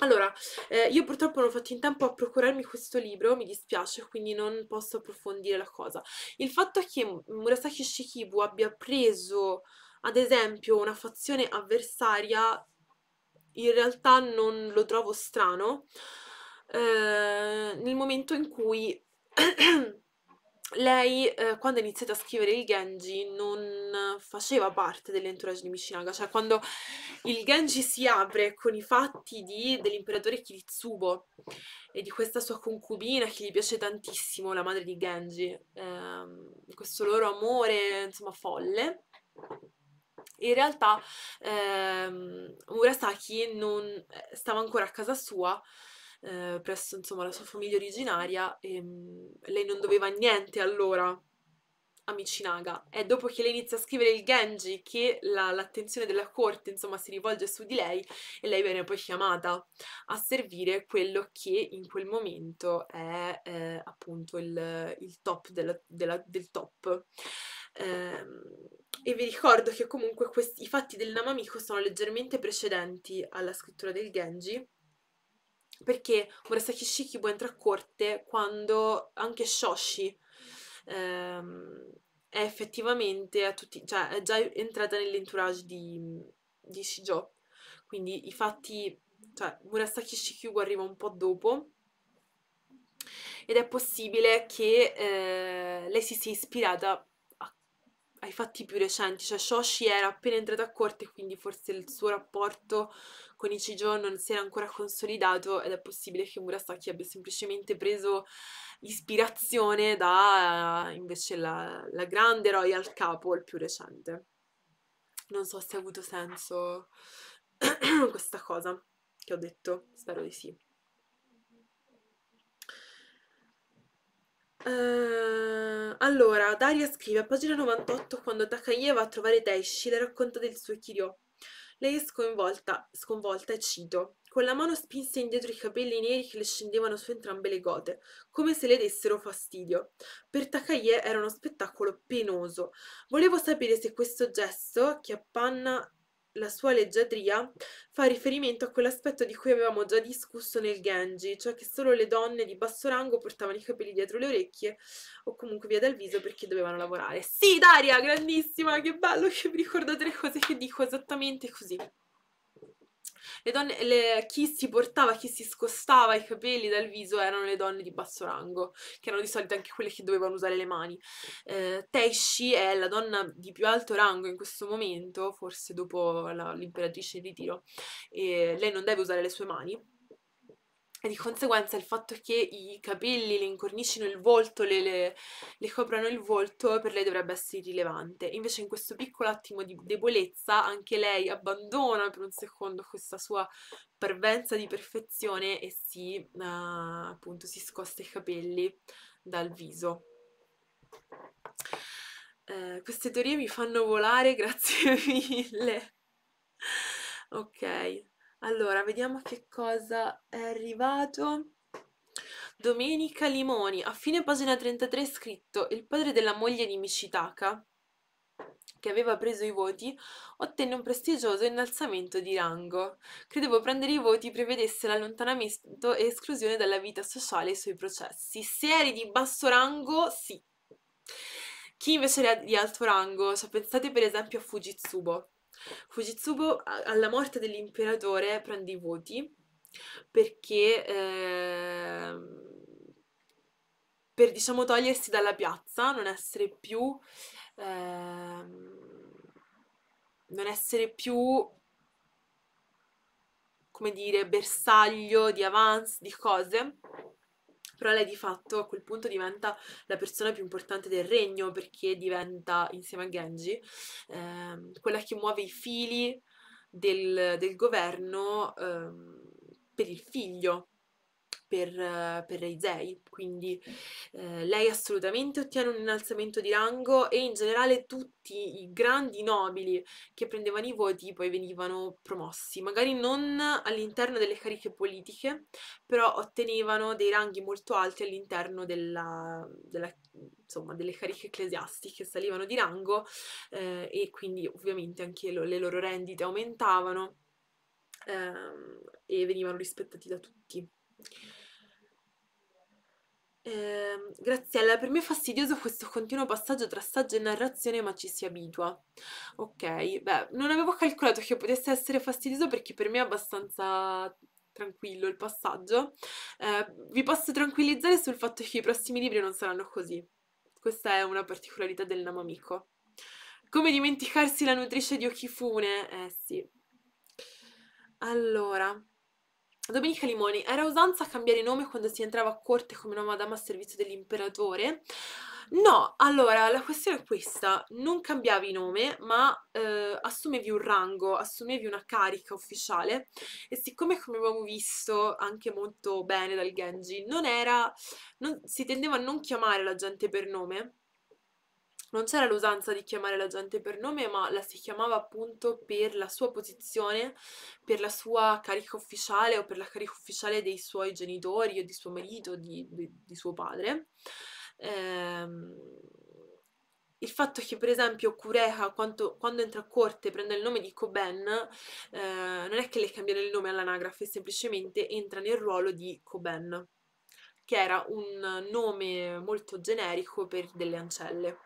Allora, eh, io purtroppo non ho fatto in tempo a procurarmi questo libro, mi dispiace, quindi non posso approfondire la cosa. Il fatto che Murasaki Shikibu abbia preso, ad esempio, una fazione avversaria, in realtà non lo trovo strano, eh, nel momento in cui lei, eh, quando ha iniziato a scrivere il Genji, non faceva parte dell'entourage di Mishinaga, cioè quando il Genji si apre con i fatti di, dell'imperatore Kiritsubo e di questa sua concubina che gli piace tantissimo, la madre di Genji, ehm, questo loro amore, insomma, folle, in realtà ehm, Murasaki non, eh, stava ancora a casa sua eh, presso insomma, la sua famiglia originaria e ehm, lei non doveva niente allora a Michinaga. È dopo che lei inizia a scrivere il Genji che la, l'attenzione della corte insomma si rivolge su di lei e lei viene poi chiamata a servire quello che in quel momento è eh, appunto il, il top della, della, del top. Eh, e vi ricordo che comunque questi, i fatti del Namamiko sono leggermente precedenti alla scrittura del Genji perché Murasaki Shikibu entra a corte quando anche Shoshi ehm, è effettivamente a tutti, cioè è già entrata nell'entourage di, di Shijo. Quindi i fatti, cioè Murasaki Shikibu arriva un po' dopo ed è possibile che eh, lei si sia ispirata ai fatti più recenti, cioè Shoshi era appena entrato a corte, quindi forse il suo rapporto con Ichijo non si era ancora consolidato ed è possibile che Murasaki abbia semplicemente preso ispirazione da invece la, la grande Royal Capo, il più recente. Non so se ha avuto senso questa cosa che ho detto, spero di sì. Uh, allora, Daria scrive a pagina 98 quando Takaie va a trovare Taishi le racconta del suo Kiryo. Lei è sconvolta, sconvolta e cito. Con la mano spinse indietro i capelli neri che le scendevano su entrambe le gote, come se le dessero fastidio. Per Takaie era uno spettacolo penoso. Volevo sapere se questo gesto, che appanna la sua leggiadria fa riferimento a quell'aspetto di cui avevamo già discusso nel Genji, cioè che solo le donne di basso rango portavano i capelli dietro le orecchie o comunque via dal viso perché dovevano lavorare. Sì, Daria, grandissima, che bello che vi ricordate le cose che dico esattamente così. Le donne, le, chi si portava, chi si scostava i capelli dal viso erano le donne di basso rango, che erano di solito anche quelle che dovevano usare le mani. Eh, Teishi è la donna di più alto rango in questo momento, forse dopo l'imperatrice di Tiro, e lei non deve usare le sue mani e di conseguenza il fatto che i capelli le incornicino il volto, le, le, le coprano il volto, per lei dovrebbe essere irrilevante. Invece in questo piccolo attimo di debolezza anche lei abbandona per un secondo questa sua parvenza di perfezione e si, uh, appunto, si scosta i capelli dal viso. Uh, queste teorie mi fanno volare, grazie mille. ok. Allora, vediamo che cosa è arrivato. Domenica Limoni, a fine pagina 33 è scritto il padre della moglie di Mishitaka, che aveva preso i voti, ottenne un prestigioso innalzamento di rango. Credevo prendere i voti prevedesse l'allontanamento e esclusione dalla vita sociale e sui processi. Se eri di basso rango, sì. Chi invece era di alto rango? Cioè, pensate per esempio a Fujitsubo Fujitsubo alla morte dell'imperatore prende i voti perché eh, per diciamo togliersi dalla piazza, non essere più eh, non essere più come dire bersaglio di avance, di cose però lei di fatto a quel punto diventa la persona più importante del regno perché diventa, insieme a Genji, ehm, quella che muove i fili del, del governo ehm, per il figlio, per, per Reizei, quindi eh, lei assolutamente ottiene un innalzamento di rango e in generale tutti i grandi nobili che prendevano i voti poi venivano promossi, magari non all'interno delle cariche politiche, però ottenevano dei ranghi molto alti all'interno della, della, insomma, delle cariche ecclesiastiche, salivano di rango eh, e quindi ovviamente anche lo, le loro rendite aumentavano ehm, e venivano rispettati da tutti. Eh, Graziella, per me è fastidioso questo continuo passaggio tra saggio e narrazione, ma ci si abitua. Ok, beh, non avevo calcolato che potesse essere fastidioso perché per me è abbastanza tranquillo il passaggio. Eh, vi posso tranquillizzare sul fatto che i prossimi libri non saranno così. Questa è una particolarità del Namamico. Come dimenticarsi la nutrice di Okifune? Eh sì. Allora, Domenica Limoni, era usanza cambiare nome quando si entrava a corte come una madama a servizio dell'imperatore? No, allora la questione è questa: non cambiavi nome, ma eh, assumevi un rango, assumevi una carica ufficiale. E siccome, come abbiamo visto anche molto bene dal Genji, non era, non, si tendeva a non chiamare la gente per nome, non c'era l'usanza di chiamare la gente per nome, ma la si chiamava appunto per la sua posizione, per la sua carica ufficiale o per la carica ufficiale dei suoi genitori o di suo marito, di, di, di suo padre. Ehm, il fatto che, per esempio, Cureca, quando, quando entra a corte, prende il nome di Coben, eh, non è che le cambiano il nome all'anagrafe, semplicemente entra nel ruolo di Coben, che era un nome molto generico per delle ancelle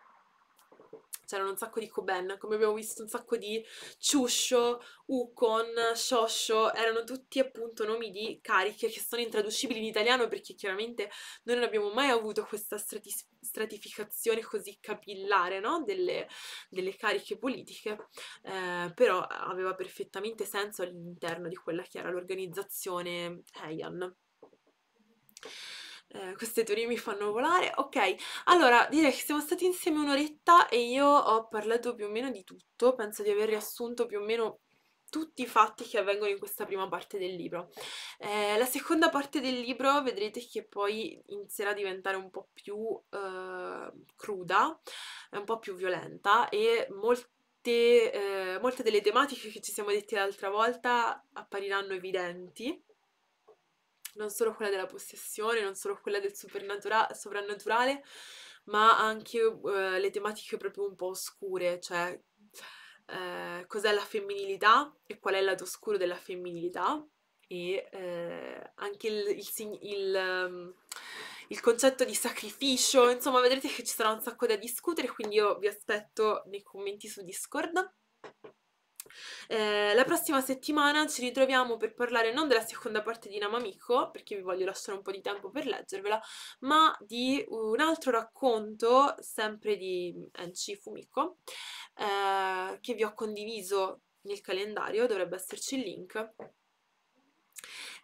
c'erano un sacco di Koben, come abbiamo visto un sacco di Ciuscio, Ukon, Shosho, erano tutti appunto nomi di cariche che sono intraducibili in italiano perché chiaramente noi non abbiamo mai avuto questa stratis- stratificazione così capillare no? delle, delle, cariche politiche, eh, però aveva perfettamente senso all'interno di quella che era l'organizzazione Heian eh, queste teorie mi fanno volare. Ok, allora direi che siamo stati insieme un'oretta e io ho parlato più o meno di tutto, penso di aver riassunto più o meno tutti i fatti che avvengono in questa prima parte del libro. Eh, la seconda parte del libro vedrete che poi inizierà a diventare un po' più eh, cruda, un po' più violenta e molte, eh, molte delle tematiche che ci siamo dette l'altra volta appariranno evidenti non solo quella della possessione, non solo quella del soprannaturale, ma anche eh, le tematiche proprio un po' oscure, cioè eh, cos'è la femminilità e qual è il lato oscuro della femminilità e eh, anche il, il, il, ehm, il, concetto di sacrificio, insomma vedrete che ci sarà un sacco da discutere, quindi io vi aspetto nei commenti su Discord. Eh, la prossima settimana ci ritroviamo per parlare non della seconda parte di Namamiko, perché vi voglio lasciare un po' di tempo per leggervela, ma di un altro racconto, sempre di Enchi Fumiko, eh, che vi ho condiviso nel calendario, dovrebbe esserci il link.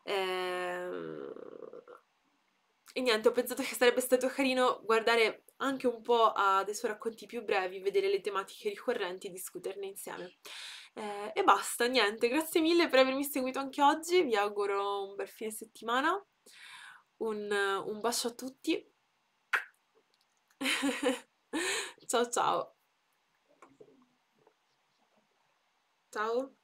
Eh, e niente, ho pensato che sarebbe stato carino guardare anche un po' a dei suoi racconti più brevi, vedere le tematiche ricorrenti e discuterne insieme. Eh, e basta, niente, grazie mille per avermi seguito anche oggi, vi auguro un bel fine settimana, un, un bacio a tutti. ciao ciao. Ciao.